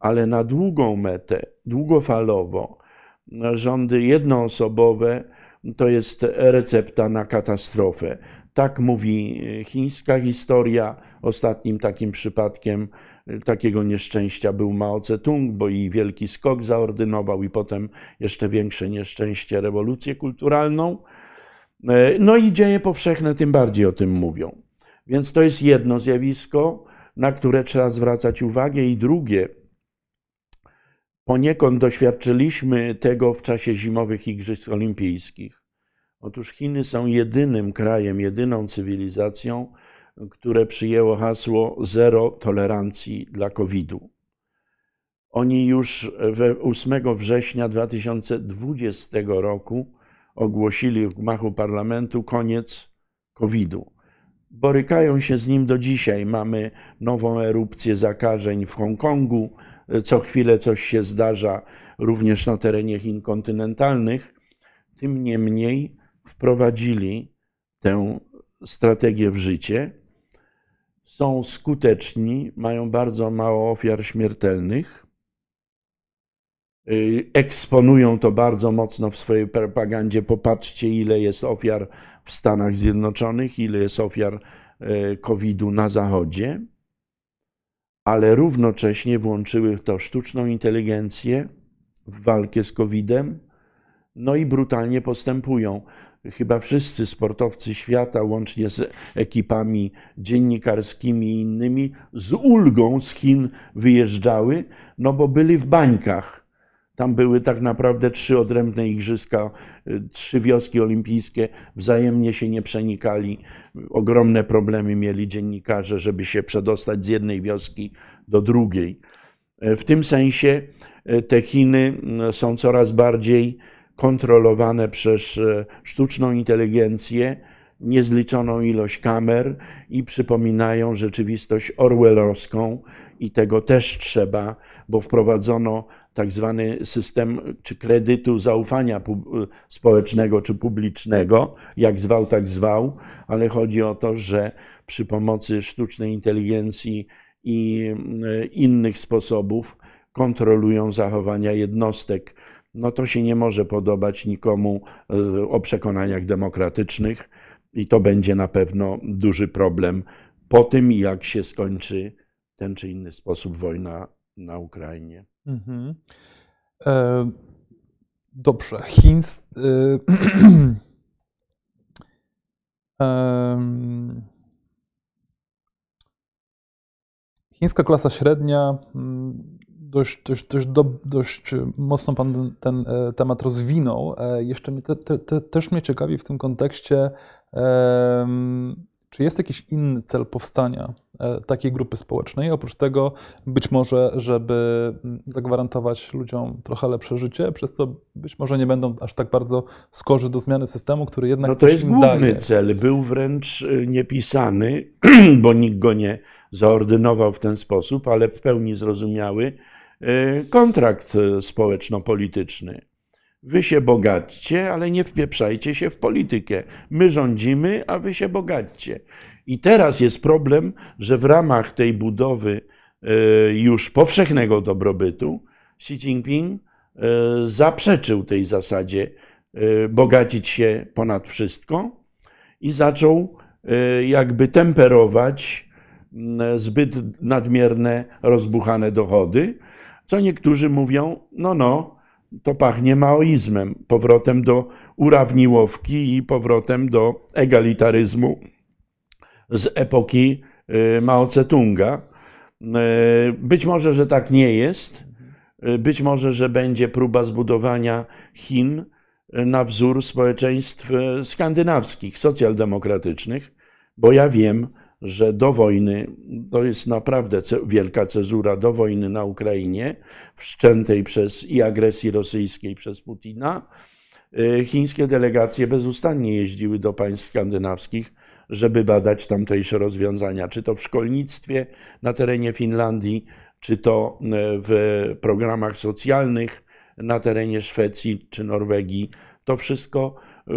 ale na długą metę, długofalowo, rządy jednoosobowe to jest recepta na katastrofę. Tak mówi e, chińska historia. Ostatnim takim przypadkiem e, takiego nieszczęścia był Mao Tse-tung, bo i wielki skok zaordynował, i potem jeszcze większe nieszczęście, rewolucję kulturalną. E, no i dzieje powszechne tym bardziej o tym mówią. Więc to jest jedno zjawisko, na które trzeba zwracać uwagę, i drugie, poniekąd doświadczyliśmy tego w czasie zimowych Igrzysk Olimpijskich. Otóż Chiny są jedynym krajem, jedyną cywilizacją, które przyjęło hasło zero tolerancji dla COVID-u. Oni już 8 września 2020 roku ogłosili w gmachu parlamentu koniec COVID-u. Borykają się z nim do dzisiaj. Mamy nową erupcję zakażeń w Hongkongu. Co chwilę coś się zdarza również na terenie Chin kontynentalnych. Tym niemniej wprowadzili tę strategię w życie. Są skuteczni, mają bardzo mało ofiar śmiertelnych. Y, eksponują to bardzo mocno w swojej propagandzie. Popatrzcie, ile jest ofiar w Stanach Zjednoczonych, ile jest ofiar y, COVID-u na Zachodzie, ale równocześnie włączyły w to sztuczną inteligencję w walkę z COVID-em, no i brutalnie postępują chyba wszyscy sportowcy świata, łącznie z ekipami dziennikarskimi i innymi, z ulgą z Chin wyjeżdżały, no bo byli w bańkach. Tam były tak naprawdę trzy odrębne igrzyska, y, trzy wioski olimpijskie, wzajemnie się nie przenikali. Ogromne problemy mieli dziennikarze, żeby się przedostać z jednej wioski do drugiej. E, w tym sensie e, te Chiny są coraz bardziej kontrolowane przez e, sztuczną inteligencję, niezliczoną ilość kamer i przypominają rzeczywistość orwellowską i tego też trzeba, bo wprowadzono tak zwany system czy kredytu zaufania społecznego czy publicznego, jak zwał, tak zwał, ale chodzi o to, że przy pomocy sztucznej inteligencji i e, innych sposobów kontrolują zachowania jednostek no to się nie może podobać nikomu y, o przekonaniach demokratycznych i to będzie na pewno duży problem po tym, jak się skończy ten czy inny sposób wojna na Ukrainie. Mhm. E, dobrze. Chińs. Y, chińska klasa średnia mm, dość, dość, dość, do, dość y, mocno Pan ten e, temat rozwinął. E, jeszcze mnie, te, te, też mnie ciekawi w tym kontekście, czy jest jakiś inny cel powstania e, takiej grupy społecznej, oprócz tego być może, żeby zagwarantować ludziom trochę lepsze życie, przez co być może nie będą aż tak bardzo skorzy do zmiany systemu, który jednak no to jest główny daje. cel, był wręcz y, niepisany, bo nikt go nie zaordynował w ten sposób, ale w pełni zrozumiały E, kontrakt e, społeczno-polityczny. Wy się bogaćcie, ale nie wpieprzajcie się w politykę. My rządzimy, a wy się bogaćcie. I teraz jest problem, że w ramach tej budowy e, już powszechnego dobrobytu Xi Jinping zaprzeczył tej zasadzie bogacić się ponad wszystko i zaczął jakby temperować zbyt nadmierne, rozbuchane dochody co niektórzy mówią, no no, to pachnie maoizmem, powrotem do urawniłowki i powrotem do egalitaryzmu z epoki y, Mao Tse-tunga. Y, być może, że tak nie jest. Y, być może, że będzie próba zbudowania Chin na wzór społeczeństw skandynawskich, socjaldemokratycznych, bo ja wiem, że do wojny, to jest naprawdę wielka cezura, do wojny na Ukrainie, wszczętej przez i agresji rosyjskiej przez Putina, y, chińskie delegacje bezustannie jeździły do państw skandynawskich, żeby badać tamtejsze rozwiązania, czy to w szkolnictwie na terenie Finlandii, czy to y, w programach socjalnych na terenie Szwecji czy Norwegii. To wszystko y,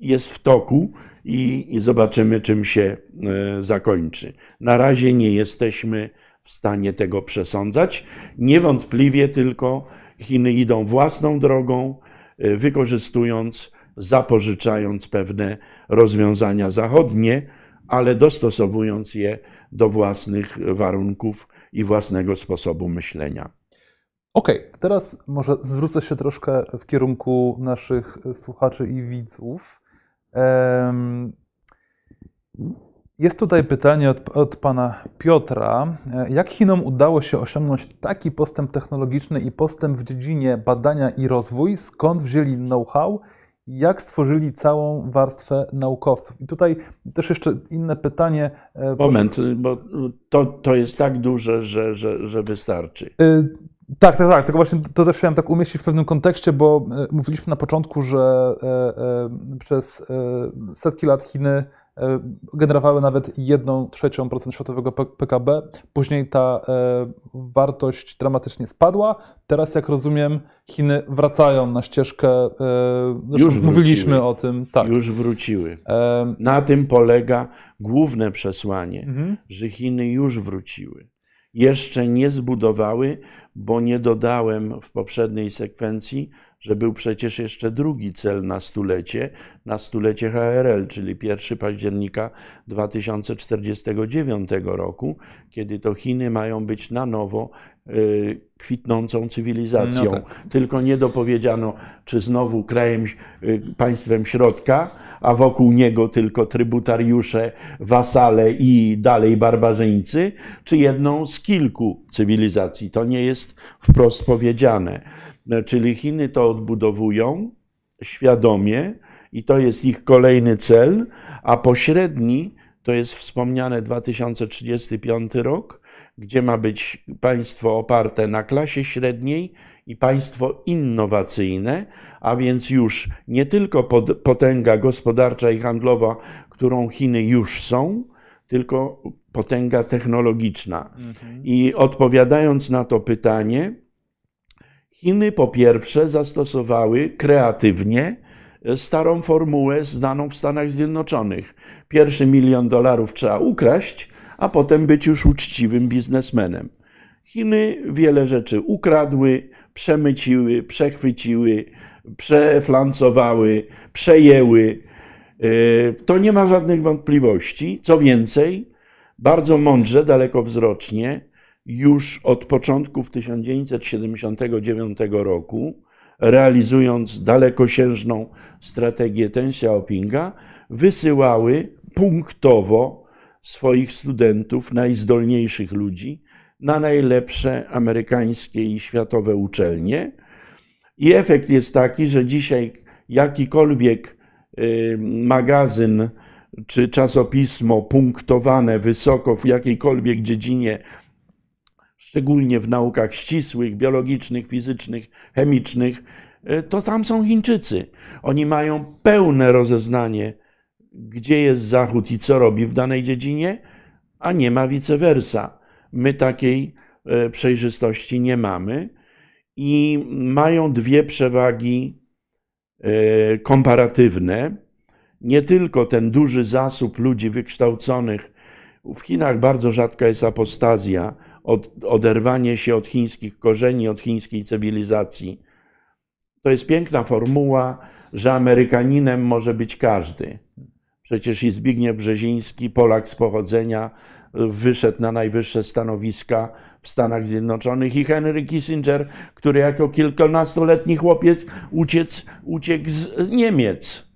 jest w toku i, zobaczymy, czym się e, zakończy. Na razie nie jesteśmy w stanie tego przesądzać. Niewątpliwie tylko Chiny idą własną drogą, e, wykorzystując, zapożyczając pewne rozwiązania zachodnie, ale dostosowując je do własnych warunków i własnego sposobu myślenia. Okej, okay, teraz może zwrócę się troszkę w kierunku naszych słuchaczy i widzów. Jest tutaj pytanie od, od, pana Piotra. E, jak Chinom udało się osiągnąć taki postęp technologiczny i postęp w dziedzinie badania i rozwój? Skąd wzięli know-how? Jak stworzyli całą warstwę naukowców? I tutaj też jeszcze inne pytanie. E, Moment, bo to, to jest tak duże, że, że, że wystarczy. E, tak, tak, tak. Tylko właśnie to też chciałem tak umieścić w pewnym kontekście, bo e, mówiliśmy na początku, że e, e, przez setki lat Chiny generowały nawet 1 trzecią procent światowego PKB. Później ta wartość dramatycznie spadła. Teraz, jak rozumiem, Chiny wracają na ścieżkę. Już mówiliśmy wróciły. o tym. Tak. Już wróciły. Na tym polega główne przesłanie, mhm. że Chiny już wróciły jeszcze nie zbudowały, bo nie dodałem w poprzedniej sekwencji, że był przecież jeszcze drugi cel na stulecie, na stulecie HRL, czyli 1 października 2049 roku, kiedy to Chiny mają być na nowo y, kwitnącą cywilizacją. No tak. Tylko nie dopowiedziano, czy znowu krajem, y, państwem środka, a wokół niego tylko trybutariusze, wasale i dalej barbarzyńcy, czy jedną z kilku cywilizacji. To nie jest wprost powiedziane. Czyli Chiny to odbudowują świadomie i to jest ich kolejny cel, a pośredni to jest wspomniane 2035 rok, gdzie ma być państwo oparte na klasie średniej, i państwo innowacyjne, a więc już nie tylko potęga gospodarcza i handlowa, którą Chiny już są, tylko potęga technologiczna. Mhm. I odpowiadając na to pytanie, Chiny po pierwsze zastosowały kreatywnie e, starą formułę znaną w Stanach Zjednoczonych. Pierwszy milion dolarów trzeba ukraść, a potem być już uczciwym biznesmenem. Chiny wiele rzeczy ukradły, przemyciły, przechwyciły, przeflancowały, przejęły. E, to nie ma żadnych wątpliwości. Co więcej, bardzo mądrze, dalekowzrocznie, już od początku 1979 roku, realizując dalekosiężną strategię Opinga, wysyłały punktowo swoich studentów, najzdolniejszych ludzi, na najlepsze amerykańskie i światowe uczelnie. I efekt jest taki, że dzisiaj jakikolwiek y, magazyn czy czasopismo punktowane wysoko w jakiejkolwiek dziedzinie, szczególnie w naukach ścisłych, biologicznych, fizycznych, chemicznych, y, to tam są Chińczycy. Oni mają pełne rozeznanie, gdzie jest Zachód i co robi w danej dziedzinie, a nie ma vice versa. My takiej e, przejrzystości nie mamy i mają dwie przewagi e, komparatywne. Nie tylko ten duży zasób ludzi wykształconych. W Chinach bardzo rzadka jest apostazja, od, oderwanie się od chińskich korzeni, od chińskiej cywilizacji. To jest piękna formuła, że Amerykaninem może być każdy. Przecież i Zbigniew Brzeziński, Polak z pochodzenia, wyszedł na najwyższe stanowiska w Stanach Zjednoczonych i Henry Kissinger, który jako kilkunastoletni chłopiec uciec, uciekł z Niemiec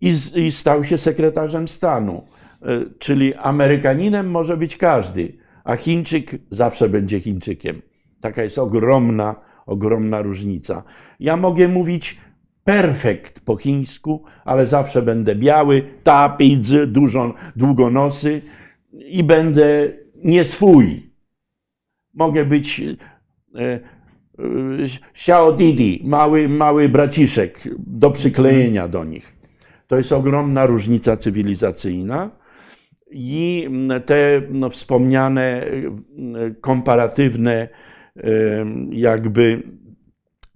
i, z, i stał się sekretarzem stanu. E, czyli Amerykaninem może być każdy, a Chińczyk zawsze będzie Chińczykiem. Taka jest ogromna, ogromna różnica. Ja mogę mówić perfekt po chińsku, ale zawsze będę biały, tapidz, dużo, długonosy i będę nie swój. Mogę być e, e, Xiao Didi, mały, mały braciszek do przyklejenia do nich. To jest ogromna różnica cywilizacyjna i te no, wspomniane e, komparatywne jakby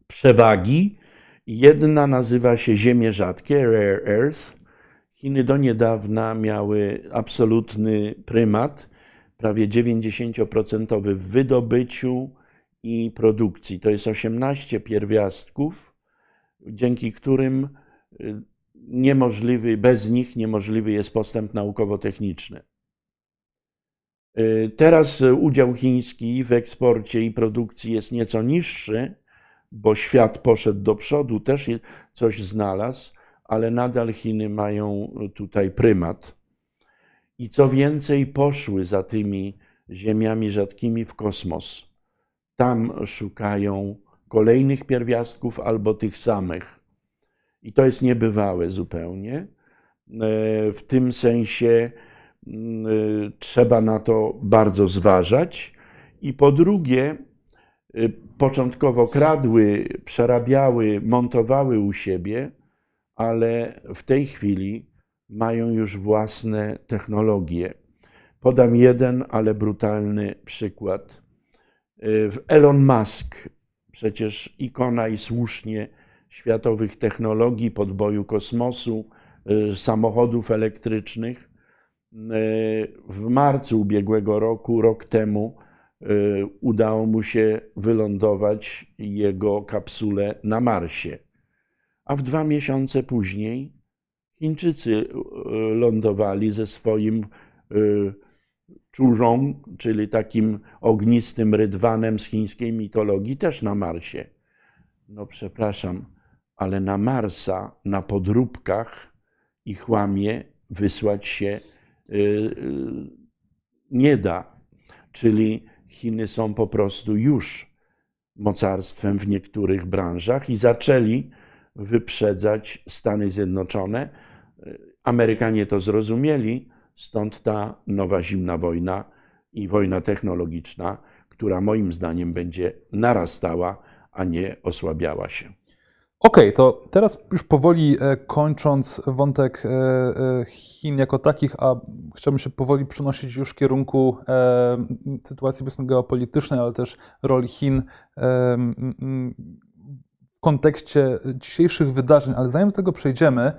przewagi. Jedna nazywa się Ziemie Rzadkie, Rare Earth, Chiny do niedawna miały absolutny prymat, prawie 90% w wydobyciu i produkcji. To jest 18 pierwiastków, dzięki którym y, niemożliwy, bez nich niemożliwy jest postęp naukowo-techniczny. Y, teraz udział chiński w eksporcie i produkcji jest nieco niższy, bo świat poszedł do przodu, też coś znalazł, ale nadal Chiny mają tutaj prymat. I co więcej, poszły za tymi ziemiami rzadkimi w kosmos. Tam szukają kolejnych pierwiastków albo tych samych. I to jest niebywałe zupełnie. E, w tym sensie mm, e, trzeba na to bardzo zważać. I po drugie, e, początkowo kradły, przerabiały, montowały u siebie ale w tej chwili mają już własne technologie. Podam jeden, ale brutalny przykład. Y, Elon Musk, przecież ikona i słusznie światowych technologii, podboju kosmosu, y, samochodów elektrycznych, y, w marcu ubiegłego roku, rok temu, udało mu się wylądować jego kapsule na Marsie a w dwa miesiące później Chińczycy e, lądowali ze swoim e, czurzą, czyli takim ognistym rydwanem z chińskiej mitologii, też na Marsie. No przepraszam, ale na Marsa, na podróbkach i chłamie wysłać się e, nie da. Czyli Chiny są po prostu już mocarstwem w niektórych branżach i zaczęli wyprzedzać Stany Zjednoczone. Amerykanie to zrozumieli, stąd ta nowa zimna wojna i wojna technologiczna, która moim zdaniem będzie narastała, a nie osłabiała się. Okej, okay, to teraz już powoli e, kończąc wątek e, e, Chin jako takich, a chciałbym się powoli przenosić już w kierunku sytuacji powiedzmy geopolitycznej, ale też roli Chin kontekście dzisiejszych wydarzeń, ale zanim do tego przejdziemy,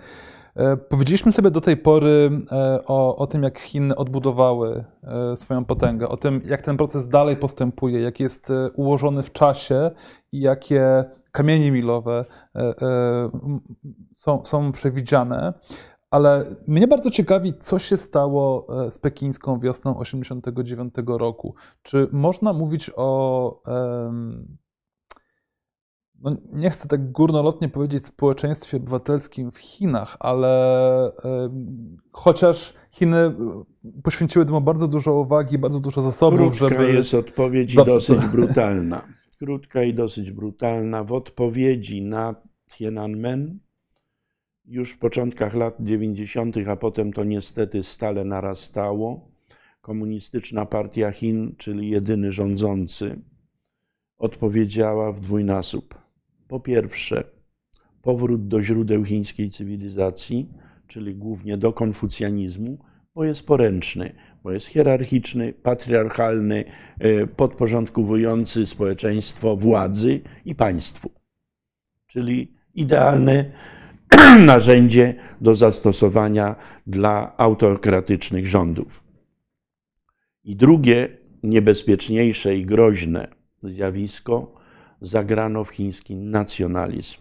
e, Powiedzieliśmy sobie do tej pory e, o, o tym, jak Chiny odbudowały e, swoją potęgę, o tym, jak ten proces dalej postępuje, jak jest ułożony w czasie i jakie kamienie milowe są, są przewidziane. Ale mnie bardzo ciekawi, co się stało z pekińską wiosną 1989 roku. Czy można mówić o no nie chcę tak górnolotnie powiedzieć społeczeństwie obywatelskim w Chinach, ale y, chociaż Chiny e, poświęciły temu bardzo dużo uwagi, bardzo dużo zasobów, Krótka żeby... jest odpowiedź Dobrze. dosyć brutalna. Krótka i dosyć brutalna. W odpowiedzi na Tiananmen już w początkach lat 90., a potem to niestety stale narastało, Komunistyczna Partia Chin, czyli jedyny rządzący, odpowiedziała w dwójnasób po pierwsze powrót do źródeł chińskiej cywilizacji, czyli głównie do konfucjanizmu, bo jest poręczny, bo jest hierarchiczny, patriarchalny, e, podporządkowujący społeczeństwo władzy i państwu. Czyli idealne narzędzie do zastosowania dla autokratycznych rządów. I drugie, niebezpieczniejsze i groźne zjawisko zagrano w chiński nacjonalizm,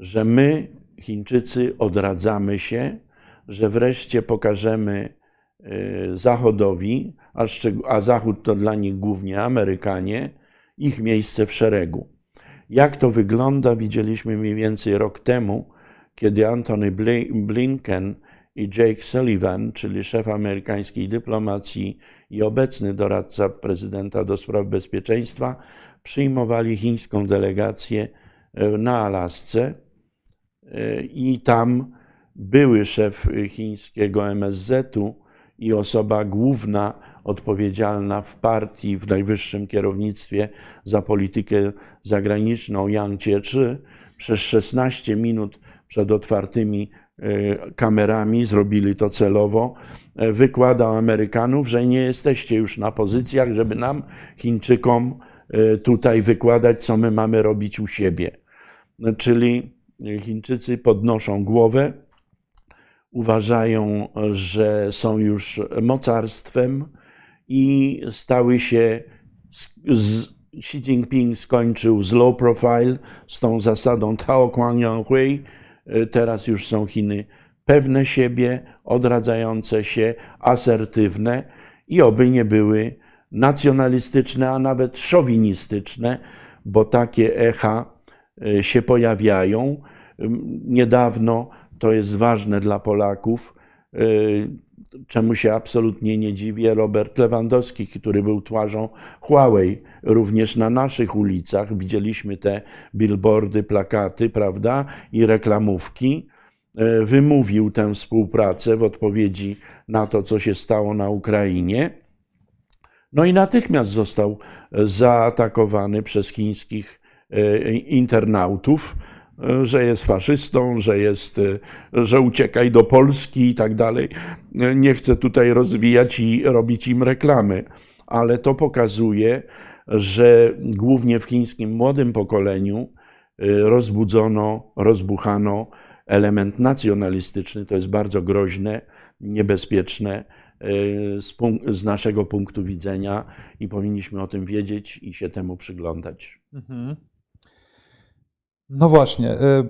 że my, Chińczycy, odradzamy się, że wreszcie pokażemy y, Zachodowi, a, Zachód to dla nich głównie Amerykanie, ich miejsce w szeregu. Jak to wygląda, widzieliśmy mniej więcej rok temu, kiedy Antony Blinken i Jake Sullivan, czyli szef amerykańskiej dyplomacji i obecny doradca prezydenta do spraw bezpieczeństwa, przyjmowali chińską delegację e, na Alasce e, i tam były szef chińskiego MSZ-u i osoba główna odpowiedzialna w partii, w najwyższym kierownictwie za politykę zagraniczną, Jan Cieczy, przez 16 minut przed otwartymi e, kamerami, zrobili to celowo, wykładał Amerykanów, że nie jesteście już na pozycjach, żeby nam, Chińczykom, E, tutaj wykładać, co my mamy robić u siebie. E, czyli Chińczycy podnoszą głowę, uważają, że są już mocarstwem i stały się. Z, Xi Jinping skończył z low profile, z tą zasadą Tao Kuan Yonghui. E, teraz już są Chiny pewne siebie, odradzające się, asertywne i oby nie były nacjonalistyczne, a nawet szowinistyczne, bo takie echa e, się pojawiają. Niedawno, to jest ważne dla Polaków, e, czemu się absolutnie nie dziwię, Robert Lewandowski, który był twarzą Huawei, również na naszych ulicach widzieliśmy te billboardy, plakaty, prawda, i reklamówki. E, wymówił tę współpracę w odpowiedzi na to, co się stało na Ukrainie no i natychmiast został e, zaatakowany przez chińskich e, internautów, e, że jest faszystą, że, jest, że uciekaj do Polski i tak dalej. Nie chcę tutaj rozwijać i robić im reklamy, ale to pokazuje, że głównie w chińskim młodym pokoleniu rozbudzono, rozbuchano element nacjonalistyczny. To jest bardzo groźne, niebezpieczne Y, z, z, naszego punktu widzenia i powinniśmy o tym wiedzieć i się temu przyglądać. Mhm. No właśnie. Y,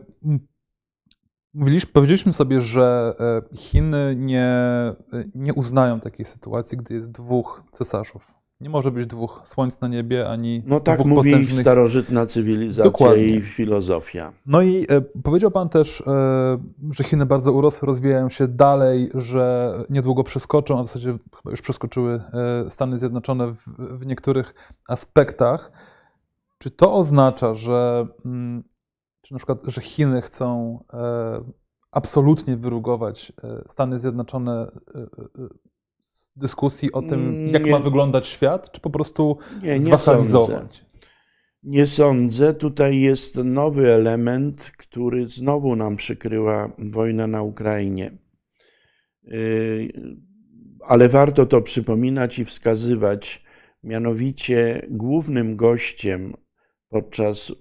Mówiliśmy, powiedzieliśmy sobie, że y, Chiny nie, nie uznają takiej sytuacji, gdy jest dwóch cesarzów. Nie może być dwóch słońc na niebie, ani No tak dwóch mówi potężnych... starożytna cywilizacja Dokładnie. i filozofia. No i e, powiedział pan też, e, że Chiny bardzo urosły, rozwijają się dalej, że niedługo przeskoczą, a w zasadzie chyba już przeskoczyły e, Stany Zjednoczone w, w, niektórych aspektach. Czy to oznacza, że mm, czy na przykład, że Chiny chcą e, absolutnie wyrugować e, Stany Zjednoczone e, z dyskusji o tym, mm, jak ma wyglądać świat, czy po prostu nie, zwasalizować? Nie, nie sądzę. Tutaj jest nowy element, który znowu nam przykryła wojna na Ukrainie. Y, ale warto to przypominać i wskazywać. Mianowicie głównym gościem podczas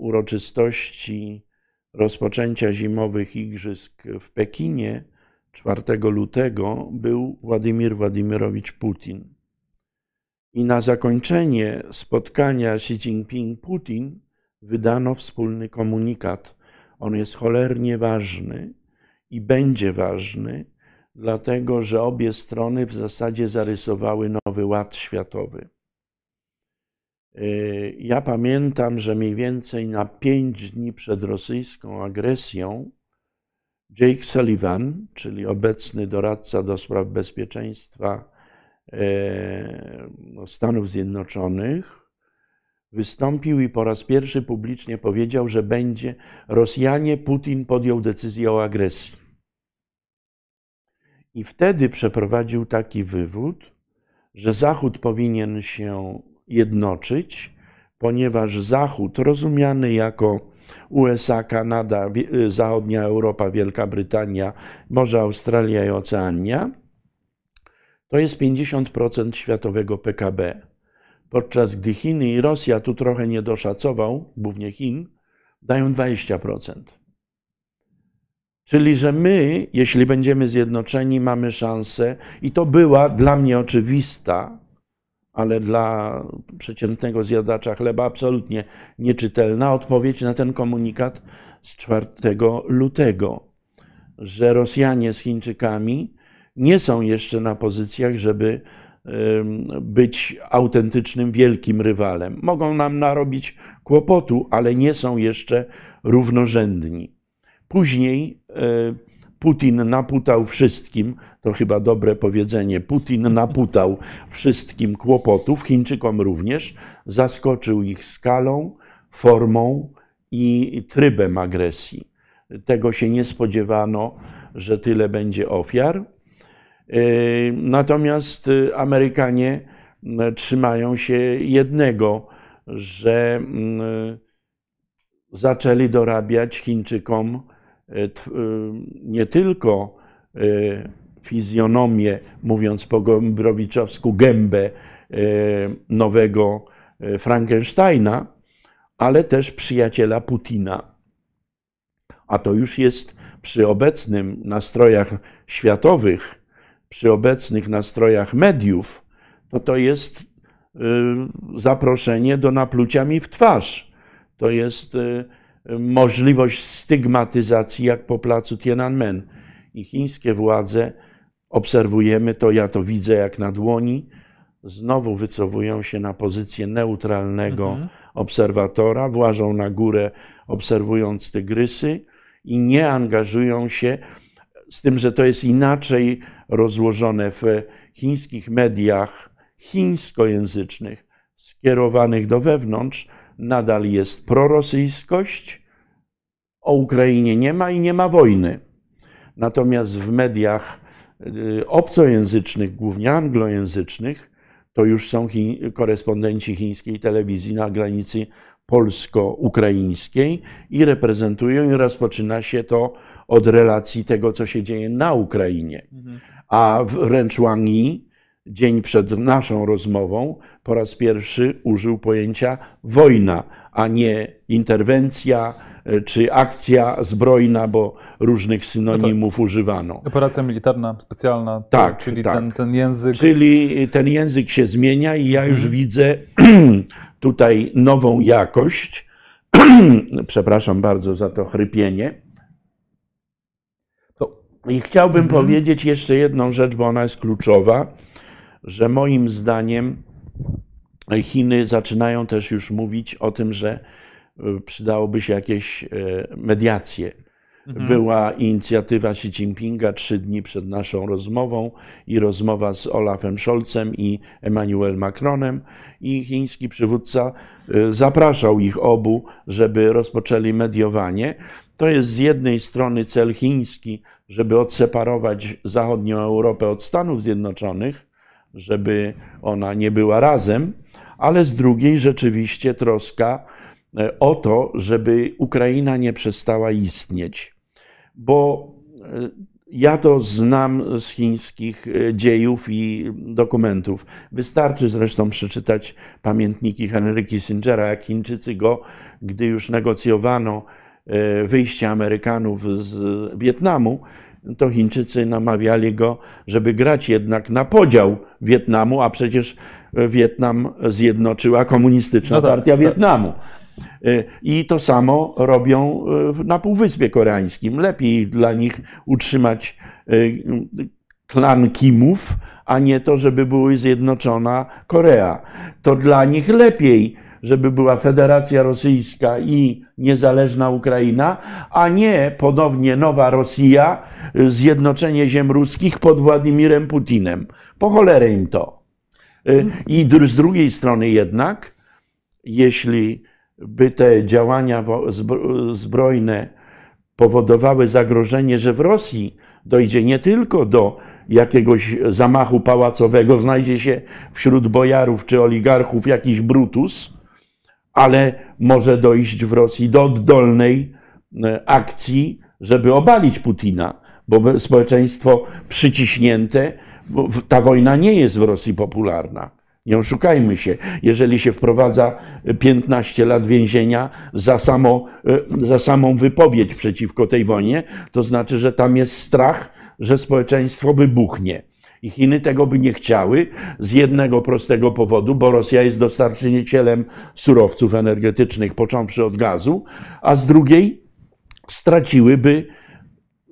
uroczystości rozpoczęcia zimowych igrzysk w Pekinie 4 lutego był Władimir Władimirowicz Putin. I na zakończenie spotkania Xi Jinping-Putin wydano wspólny komunikat. On jest cholernie ważny i będzie ważny, dlatego że obie strony w zasadzie zarysowały nowy ład światowy. E, ja pamiętam, że mniej więcej na pięć dni przed rosyjską agresją Jake Sullivan, czyli obecny doradca do spraw bezpieczeństwa e, no, Stanów Zjednoczonych, wystąpił i po raz pierwszy publicznie powiedział, że będzie Rosjanie, Putin podjął decyzję o agresji. I wtedy przeprowadził taki wywód, że Zachód powinien się jednoczyć, ponieważ Zachód, rozumiany jako USA, Kanada, y, Zachodnia Europa, Wielka Brytania, Morze Australia i Oceania, to jest 50% światowego PKB. Podczas gdy Chiny i Rosja, tu trochę niedoszacował, głównie Chin, dają 20%. Czyli, że my, jeśli będziemy zjednoczeni, mamy szansę, i to była dla mnie oczywista ale dla przeciętnego zjadacza chleba absolutnie nieczytelna odpowiedź na ten komunikat z 4 lutego, że Rosjanie z Chińczykami nie są jeszcze na pozycjach, żeby być autentycznym wielkim rywalem. Mogą nam narobić kłopotu, ale nie są jeszcze równorzędni. Później e, Putin naputał wszystkim, to chyba dobre powiedzenie, Putin naputał wszystkim kłopotów, Chińczykom również, zaskoczył ich skalą, formą i trybem agresji. Tego się nie spodziewano, że tyle będzie ofiar. Yy, natomiast y, Amerykanie y, trzymają się jednego, że mm, y, zaczęli dorabiać Chińczykom E, e, nie tylko e, fizjonomię, mówiąc po gombrowiczowsku, gębę nowego Frankensteina, ale też przyjaciela Putina. A to już jest przy obecnym nastrojach światowych, przy obecnych nastrojach mediów, to to jest zaproszenie do naplucia mi w twarz. To jest możliwość stygmatyzacji, jak po placu Tiananmen. I chińskie władze, obserwujemy to, ja to widzę jak na dłoni, znowu wycofują się na pozycję neutralnego mhm. obserwatora, włażą na górę, obserwując tygrysy i nie angażują się, z tym, że to jest inaczej rozłożone w chińskich mediach chińskojęzycznych, skierowanych do wewnątrz nadal jest prorosyjskość, o Ukrainie nie ma i nie ma wojny. Natomiast w mediach y, obcojęzycznych, głównie anglojęzycznych, to już są chi korespondenci chińskiej telewizji na granicy polsko-ukraińskiej i reprezentują, i rozpoczyna się to od relacji tego, co się dzieje na Ukrainie. Mhm. A wręcz Wang Yi, dzień przed naszą rozmową po raz pierwszy użył pojęcia wojna, a nie interwencja e, czy akcja zbrojna, bo różnych synonimów no używano. Operacja militarna, specjalna, tak, to, czyli tak. Ten, ten język. Czyli ten język się zmienia i ja już hmm. widzę tutaj nową jakość. Przepraszam bardzo za to chrypienie. I chciałbym hmm. powiedzieć jeszcze jedną rzecz, bo ona jest kluczowa że moim zdaniem Chiny zaczynają też już mówić o tym, że y, przydałoby się jakieś y, mediacje. Mhm. Była inicjatywa Xi Jinpinga trzy dni przed naszą rozmową i rozmowa z Olafem Scholzem i Emmanuel Macronem i chiński przywódca y, zapraszał ich obu, żeby rozpoczęli mediowanie. To jest z jednej strony cel chiński, żeby odseparować zachodnią Europę od Stanów Zjednoczonych, żeby ona nie była razem, ale z drugiej rzeczywiście troska e, o to, żeby Ukraina nie przestała istnieć. Bo e, ja to znam z chińskich e, dziejów i dokumentów. Wystarczy zresztą przeczytać pamiętniki Henry Kissingera, jak Chińczycy go, gdy już negocjowano wyjście Amerykanów z Wietnamu, to Chińczycy namawiali go, żeby grać jednak na podział Wietnamu, a przecież e, Wietnam zjednoczyła komunistyczna no tak, partia tak. Wietnamu. E, I to samo robią e, na Półwyspie Koreańskim. Lepiej dla nich utrzymać klan Kimów, a nie to, żeby była zjednoczona Korea. To dla nich lepiej żeby była Federacja Rosyjska i niezależna Ukraina, a nie ponownie nowa Rosja, y, zjednoczenie ziem ruskich pod Władimirem Putinem. Po cholerę im to. Y, I z drugiej strony jednak, jeśli by te działania zbrojne powodowały zagrożenie, że w Rosji dojdzie nie tylko do jakiegoś zamachu pałacowego, znajdzie się wśród bojarów czy oligarchów jakiś Brutus, ale może dojść w Rosji do oddolnej e, akcji, żeby obalić Putina, bo społeczeństwo przyciśnięte, ta wojna nie jest w Rosji popularna. Nie oszukajmy się, jeżeli się wprowadza 15 lat więzienia za, samo, e, za samą wypowiedź przeciwko tej wojnie, to znaczy, że tam jest strach, że społeczeństwo wybuchnie. I Chiny tego by nie chciały z jednego prostego powodu, bo Rosja jest dostarczycielem surowców energetycznych, począwszy od gazu, a z drugiej straciłyby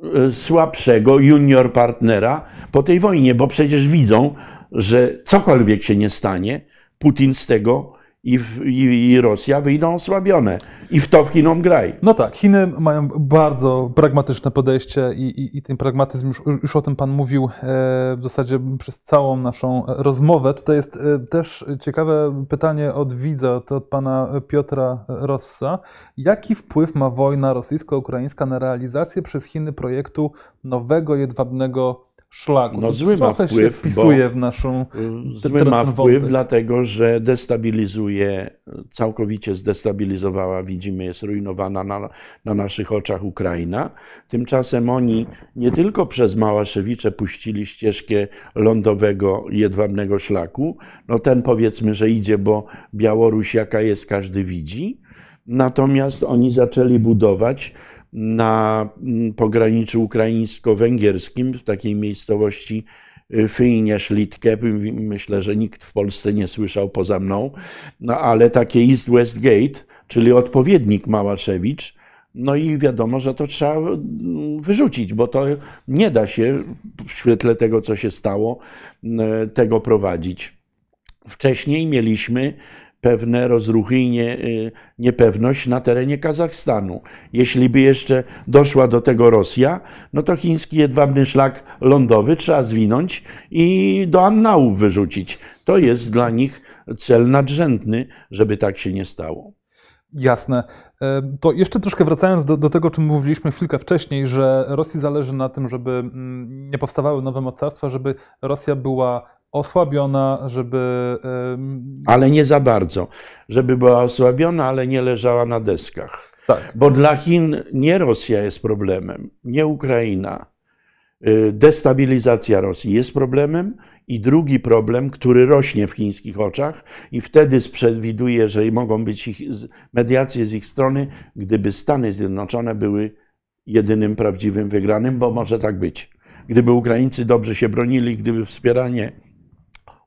e, słabszego junior partnera po tej wojnie, bo przecież widzą, że cokolwiek się nie stanie, Putin z tego i, w, i, i, Rosja wyjdą osłabione. I w to w Chinom graj. No tak, Chiny mają bardzo pragmatyczne podejście i, i, i ten pragmatyzm, już, już, o tym Pan mówił e, w zasadzie przez całą naszą rozmowę. Tutaj jest e, też ciekawe pytanie od widza, to od Pana Piotra Rossa. Jaki wpływ ma wojna rosyjsko-ukraińska na realizację przez Chiny projektu nowego jedwabnego szlaku. No, zły ma wpływ, się wpisuje w naszą y, Zły ma wpływ, dlatego że destabilizuje, całkowicie zdestabilizowała, widzimy, jest rujnowana na, na naszych oczach Ukraina. Tymczasem oni nie tylko przez Małaszewicze puścili ścieżkę lądowego jedwabnego szlaku, no ten powiedzmy, że idzie, bo Białoruś jaka jest, każdy widzi. Natomiast oni zaczęli budować na mm, pograniczu ukraińsko-węgierskim, w takiej miejscowości y, Fyjnierz Litkę. Myślę, że nikt w Polsce nie słyszał poza mną, no, ale takie East West Gate, czyli odpowiednik Małaszewicz. No i wiadomo, że to trzeba mm, wyrzucić, bo to nie da się w świetle tego, co się stało, mm, e, tego prowadzić. Wcześniej mieliśmy pewne rozruchy i nie, y, niepewność na terenie Kazachstanu. Jeśli by jeszcze doszła do tego Rosja, no to chiński jedwabny szlak lądowy trzeba zwinąć i do annałów wyrzucić. To jest dla nich cel nadrzędny, żeby tak się nie stało. Jasne. E, to jeszcze troszkę wracając do, do tego, o czym mówiliśmy chwilkę wcześniej, że Rosji zależy na tym, żeby mm, nie powstawały nowe mocarstwa, żeby Rosja była osłabiona, żeby. Ale nie za bardzo. Żeby była osłabiona, ale nie leżała na deskach. Tak. Bo dla Chin nie Rosja jest problemem, nie Ukraina. Y, destabilizacja Rosji jest problemem i drugi problem, który rośnie w chińskich oczach, i wtedy przewiduje, że mogą być ich, mediacje z ich strony, gdyby Stany Zjednoczone były jedynym prawdziwym wygranym, bo może tak być. Gdyby Ukraińcy dobrze się bronili, gdyby wspieranie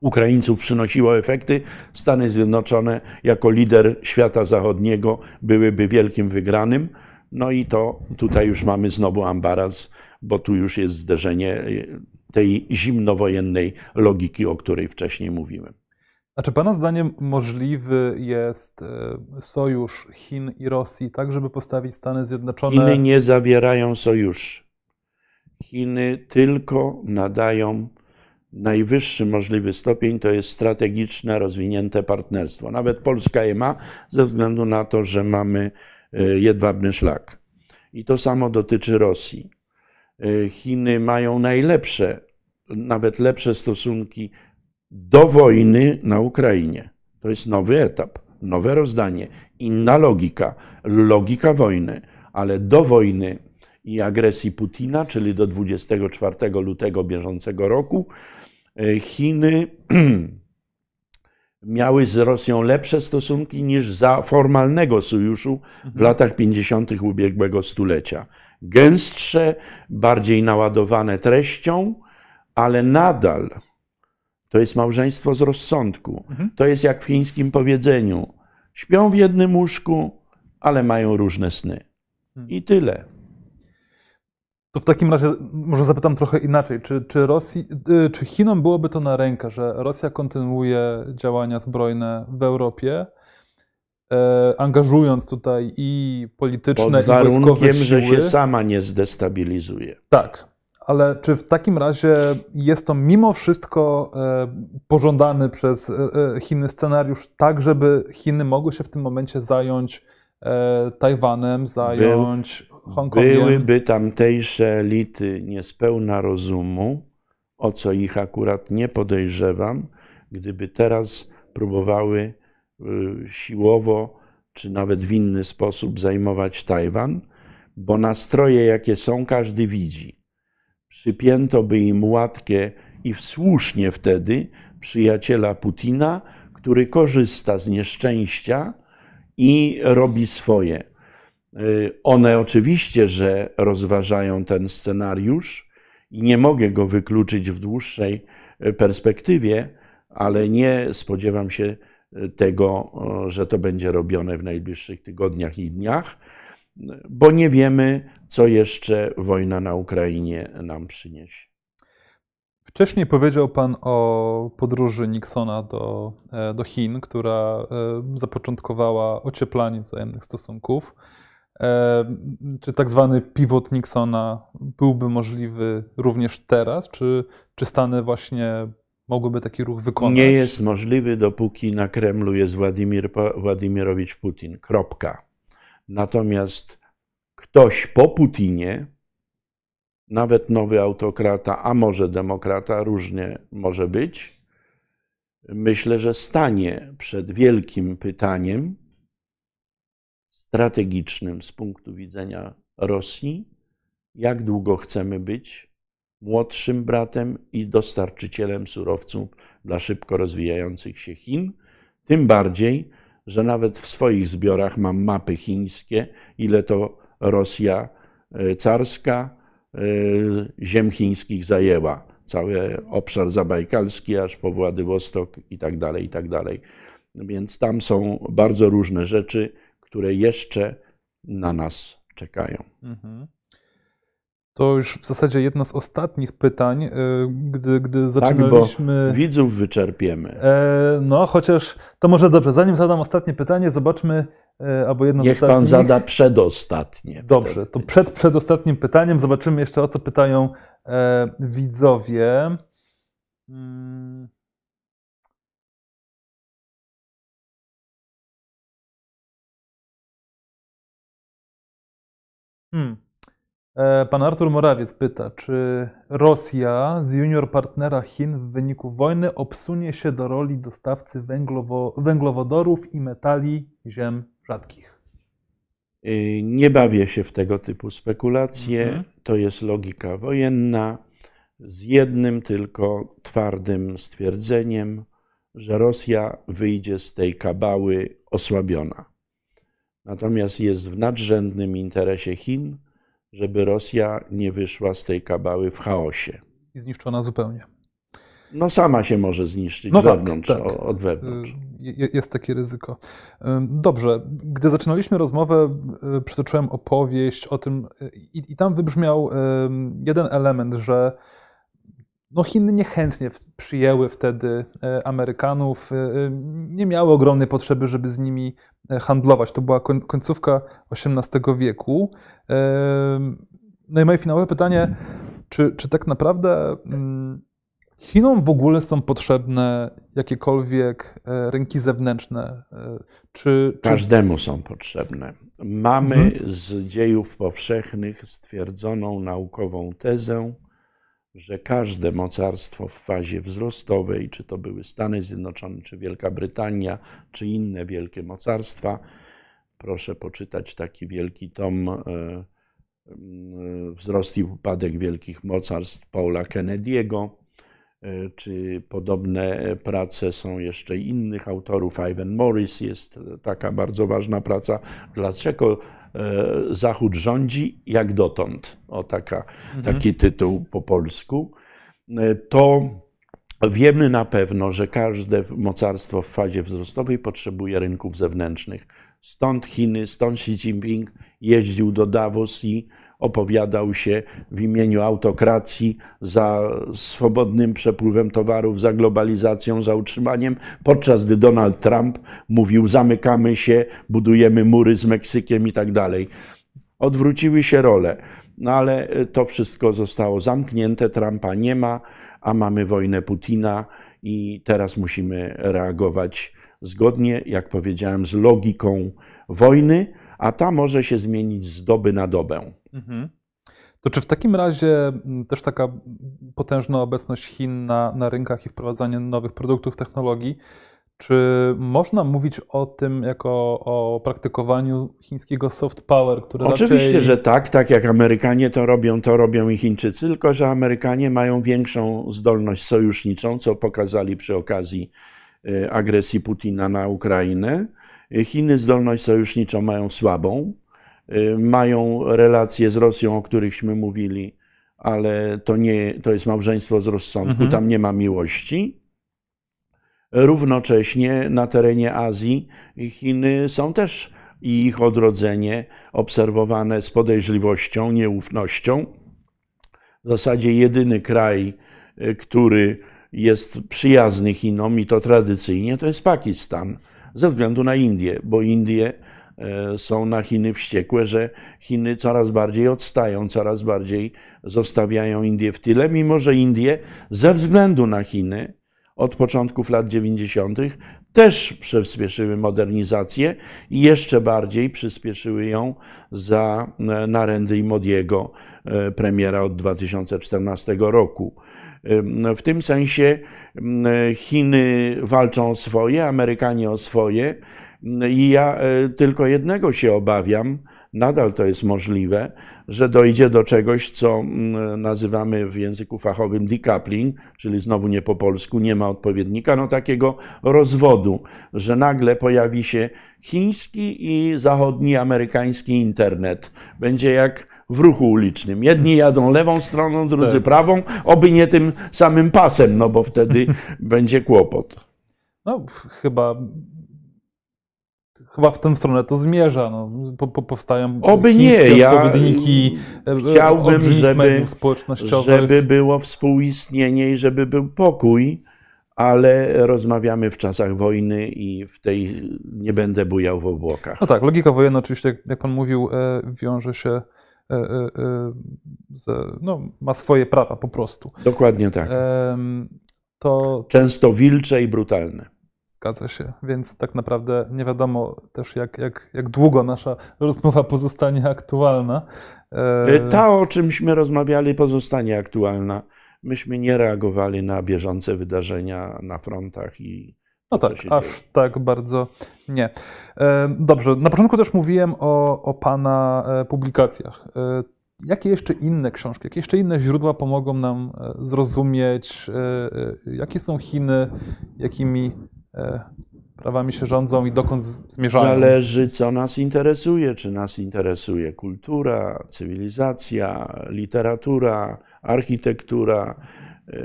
Ukraińców przynosiło efekty, Stany Zjednoczone jako lider świata zachodniego byłyby wielkim wygranym. No i to tutaj już mamy znowu ambaraz, bo tu już jest zderzenie e, tej zimnowojennej logiki, o której wcześniej mówiłem. A czy Pana zdaniem możliwy jest e, sojusz Chin i Rosji, tak żeby postawić Stany Zjednoczone? Chiny nie zawierają sojuszy. Chiny tylko nadają najwyższy możliwy stopień to jest strategiczne, rozwinięte partnerstwo. Nawet Polska je ma ze względu na to, że mamy e, jedwabny szlak. I to samo dotyczy Rosji. E, Chiny mają najlepsze, nawet lepsze stosunki do wojny na Ukrainie. To jest nowy etap, nowe rozdanie, inna logika, logika wojny, ale do wojny i agresji Putina, czyli do 24 lutego bieżącego roku, E, Chiny miały z Rosją lepsze stosunki niż za formalnego sojuszu w mhm. latach 50. ubiegłego stulecia. Gęstsze, bardziej naładowane treścią, ale nadal to jest małżeństwo z rozsądku. Mhm. To jest jak w chińskim powiedzeniu: śpią w jednym łóżku, ale mają różne sny. Hmm. I tyle. To w takim razie może zapytam trochę inaczej. Czy, czy, Rosji, y, czy Chinom byłoby to na rękę, że Rosja kontynuuje działania zbrojne w Europie, e, angażując tutaj i polityczne, Pod warunkiem, i wojskowe siły? że się sama nie zdestabilizuje. Tak, ale czy w takim razie jest to mimo wszystko e, pożądany przez e, e, Chiny scenariusz, tak żeby Chiny mogły się w tym momencie zająć Tajwanem, zająć Byłyby tamtejsze elity niespełna rozumu, o co ich akurat nie podejrzewam, gdyby teraz próbowały y, siłowo czy nawet w inny sposób zajmować Tajwan, bo nastroje, jakie są, każdy widzi. Przypięto by im łatkę i słusznie wtedy przyjaciela Putina, który korzysta z nieszczęścia i robi swoje. Y, one oczywiście, że rozważają ten scenariusz i nie mogę go wykluczyć w dłuższej y, perspektywie, ale nie spodziewam się y, tego, że to będzie robione w najbliższych tygodniach i dniach, bo nie wiemy, co jeszcze wojna na Ukrainie nam przyniesie. Wcześniej powiedział Pan o podróży Nixona do, e, do Chin, która e, zapoczątkowała ocieplanie wzajemnych stosunków. E, czy tak zwany pivot Nixona byłby możliwy również teraz? Czy, czy Stany właśnie mogłyby taki ruch wykonać? Nie jest możliwy, dopóki na Kremlu jest Władimir, Władimirowicz Putin. Kropka. Natomiast ktoś po Putinie, nawet nowy autokrata, a może demokrata, różnie może być, myślę, że stanie przed wielkim pytaniem, strategicznym z punktu widzenia Rosji, jak długo chcemy być młodszym bratem i dostarczycielem surowców dla szybko rozwijających się Chin, tym bardziej, że nawet w swoich zbiorach mam mapy chińskie, ile to Rosja e, carska e, ziem chińskich zajęła. Cały obszar zabajkalski, aż po Władywostok i tak dalej, i tak dalej. Więc tam są bardzo różne rzeczy które jeszcze na nas czekają. Mhm. To już w zasadzie jedno z ostatnich pytań, y, gdy, gdy tak, zaczynaliśmy. Tak, widzów wyczerpiemy. E, no, chociaż to może dobrze. Zanim zadam ostatnie pytanie, zobaczmy e, albo jedno Niech z ostatnich. pan zada przedostatnie. Dobrze, to przed przedostatnim pytaniem zobaczymy jeszcze o co pytają e, widzowie. Hmm. Hmm. E, pan Artur Morawiec pyta, czy Rosja z junior partnera Chin w wyniku wojny obsunie się do roli dostawcy węglowo, węglowodorów i metali ziem rzadkich? Y, nie bawię się w tego typu spekulacje. Mhm. To jest logika wojenna z jednym tylko twardym stwierdzeniem, że Rosja wyjdzie z tej kabały osłabiona. Natomiast jest w nadrzędnym interesie Chin, żeby Rosja nie wyszła z tej kabały w chaosie. I zniszczona zupełnie. No sama się może zniszczyć no tak, wewnątrz, tak, tak. od wewnątrz. Y, jest takie ryzyko. Dobrze, gdy zaczynaliśmy rozmowę, y, przytoczyłem opowieść o tym y, i, i tam wybrzmiał jeden element, że no Chiny niechętnie przyjęły wtedy e, Amerykanów, e, e, nie miały ogromnej potrzeby, żeby z nimi handlować. To była końcówka XVIII wieku. No i moje finałowe pytanie, czy, czy tak naprawdę mm, Chinom w ogóle są potrzebne jakiekolwiek rynki zewnętrzne? Czy, czy... Każdemu są potrzebne. Mamy mhm. z dziejów powszechnych stwierdzoną naukową tezę, że każde mocarstwo w fazie wzrostowej, czy to były Stany Zjednoczone, czy Wielka Brytania, czy inne wielkie mocarstwa, proszę poczytać taki wielki tom e, e, Wzrost i upadek wielkich mocarstw Paula Kennedy'ego, e, czy podobne prace są jeszcze innych autorów. Ivan Morris jest taka bardzo ważna praca. Dlaczego E, Zachód rządzi jak dotąd, o taka, mhm. taki tytuł po polsku, e, to wiemy na pewno, że każde mocarstwo w fazie wzrostowej potrzebuje rynków zewnętrznych. Stąd Chiny, stąd Xi Jinping jeździł do Davos i opowiadał się w imieniu autokracji za swobodnym przepływem towarów, za globalizacją, za utrzymaniem, podczas gdy Donald Trump mówił: zamykamy się, budujemy mury z Meksykiem i tak dalej. Odwróciły się role, no ale e, to wszystko zostało zamknięte. Trumpa nie ma, a mamy wojnę Putina, i teraz musimy reagować zgodnie, jak powiedziałem, z logiką wojny, a ta może się zmienić z doby na dobę. Mhm. To czy w takim razie też taka potężna obecność Chin na, na rynkach i wprowadzanie nowych produktów, technologii, czy można mówić o tym jako o praktykowaniu chińskiego soft power, które Oczywiście, raczej... że tak, tak jak Amerykanie to robią, to robią i Chińczycy, tylko że Amerykanie mają większą zdolność sojuszniczą, co pokazali przy okazji y, agresji Putina na Ukrainę. Chiny zdolność sojuszniczą mają słabą, Y, mają relacje z Rosją, o którychśmy mówili, ale to, nie, to jest małżeństwo z rozsądku, mhm. tam nie ma miłości. Równocześnie na terenie Azji Chiny są też i ich odrodzenie obserwowane z podejrzliwością, nieufnością. W zasadzie jedyny kraj, y, który jest przyjazny Chinom i to tradycyjnie, to jest Pakistan, ze względu na Indię, bo Indie E, są na Chiny wściekłe, że Chiny coraz bardziej odstają, coraz bardziej zostawiają Indie w tyle, mimo że Indie ze względu na Chiny od początków lat 90. też przyspieszyły modernizację i jeszcze bardziej przyspieszyły ją za e, Narendy i Modiego, e, premiera od 2014 roku. W tym sensie Chiny walczą o swoje, Amerykanie o swoje, i ja e, tylko jednego się obawiam, nadal to jest możliwe, że dojdzie do czegoś, co nazywamy w języku fachowym decoupling, czyli znowu nie po polsku, nie ma odpowiednika, no takiego rozwodu, że nagle pojawi się chiński i zachodni amerykański internet. Będzie jak w ruchu ulicznym. Jedni jadą lewą stroną, drudzy tak. prawą, oby nie tym samym pasem, no bo wtedy będzie kłopot. No, chyba chyba w tę stronę to zmierza. No. Po, po, powstają Oby chińskie nie. Ja e, chciałbym, żeby, mediów społecznościowych. Żeby było współistnienie i żeby był pokój, ale rozmawiamy w czasach wojny i w tej nie będę bujał w obłokach. No tak, logika wojenna oczywiście, jak, jak pan mówił, e, wiąże się e, z, no, ma swoje prawa po prostu. Dokładnie tak. To... Często wilcze i brutalne. Zgadza się, więc tak naprawdę nie wiadomo też, jak, jak, jak długo nasza rozmowa pozostanie aktualna. E, ta, o czymśmy rozmawiali, pozostanie aktualna. Myśmy nie reagowali na bieżące wydarzenia na frontach i. No tak, aż dzieje. tak bardzo nie. E, dobrze, na początku też mówiłem o, o Pana e, publikacjach jakie jeszcze inne książki, jakie jeszcze inne źródła pomogą nam zrozumieć, jakie są Chiny, jakimi E, prawami się rządzą i dokąd zmierzają. Zależy, co nas interesuje. Czy nas interesuje kultura, cywilizacja, literatura, architektura. E,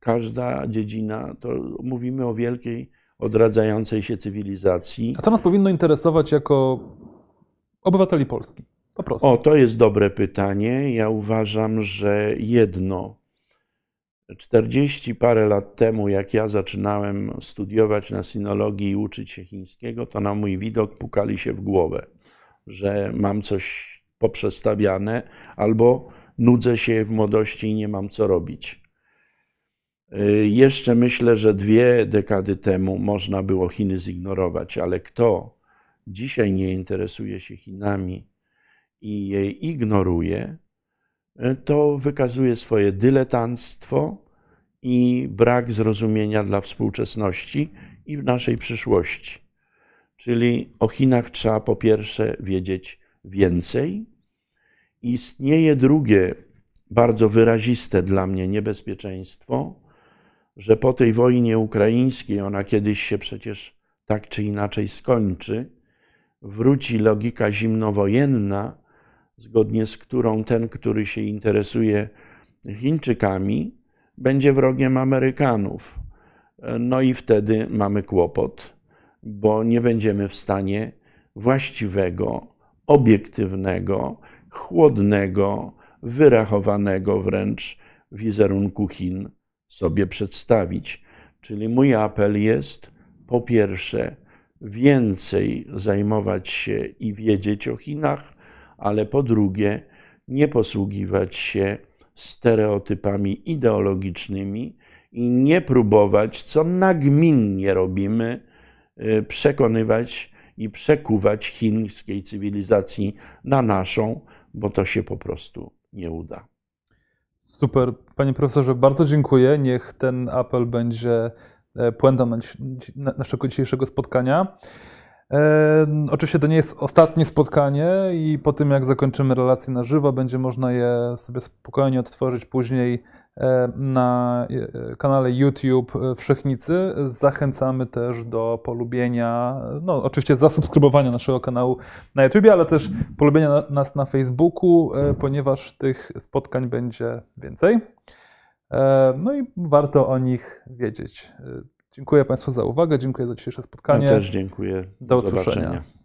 każda dziedzina, to mówimy o wielkiej, odradzającej się cywilizacji. A co nas powinno interesować jako obywateli Polski? Po prostu. O, to jest dobre pytanie. Ja uważam, że jedno 40 parę lat temu, jak ja zaczynałem studiować na sinologii i uczyć się chińskiego, to na mój widok pukali się w głowę, że mam coś poprzestawiane albo nudzę się w młodości i nie mam co robić. Y, jeszcze myślę, że dwie dekady temu można było Chiny zignorować, ale kto dzisiaj nie interesuje się Chinami i je ignoruje, E, to wykazuje swoje dyletanstwo i brak zrozumienia dla współczesności i naszej przyszłości. Czyli o Chinach trzeba po pierwsze wiedzieć więcej. Istnieje drugie, bardzo wyraziste dla mnie niebezpieczeństwo, że po tej wojnie ukraińskiej, ona kiedyś się przecież tak czy inaczej skończy, wróci logika zimnowojenna, zgodnie z którą ten, który się interesuje Chińczykami, będzie wrogiem Amerykanów. No i wtedy mamy kłopot, bo nie będziemy w stanie właściwego, obiektywnego, chłodnego, wyrachowanego wręcz wizerunku Chin sobie przedstawić. Czyli mój apel jest po pierwsze więcej zajmować się i wiedzieć o Chinach, ale po drugie, nie posługiwać się stereotypami ideologicznymi i nie próbować, co nagminnie robimy, y, przekonywać i przekuwać chińskiej cywilizacji na naszą, bo to się po prostu nie uda. Super. Panie profesorze, bardzo dziękuję. Niech ten apel będzie e, puentą naszego dzisiejszego spotkania. E, oczywiście to nie jest ostatnie spotkanie i po tym jak zakończymy relacje na żywo, będzie można je sobie spokojnie odtworzyć później e, na e, kanale YouTube e, Wszechnicy. Zachęcamy też do polubienia, no oczywiście zasubskrybowania naszego kanału na YouTube, ale też polubienia na, nas na Facebooku, e, ponieważ tych spotkań będzie więcej. E, no i warto o nich wiedzieć. Dziękuję Państwu za uwagę, dziękuję za dzisiejsze spotkanie. Ja też dziękuję. Do, Do usłyszenia. Zobaczenia.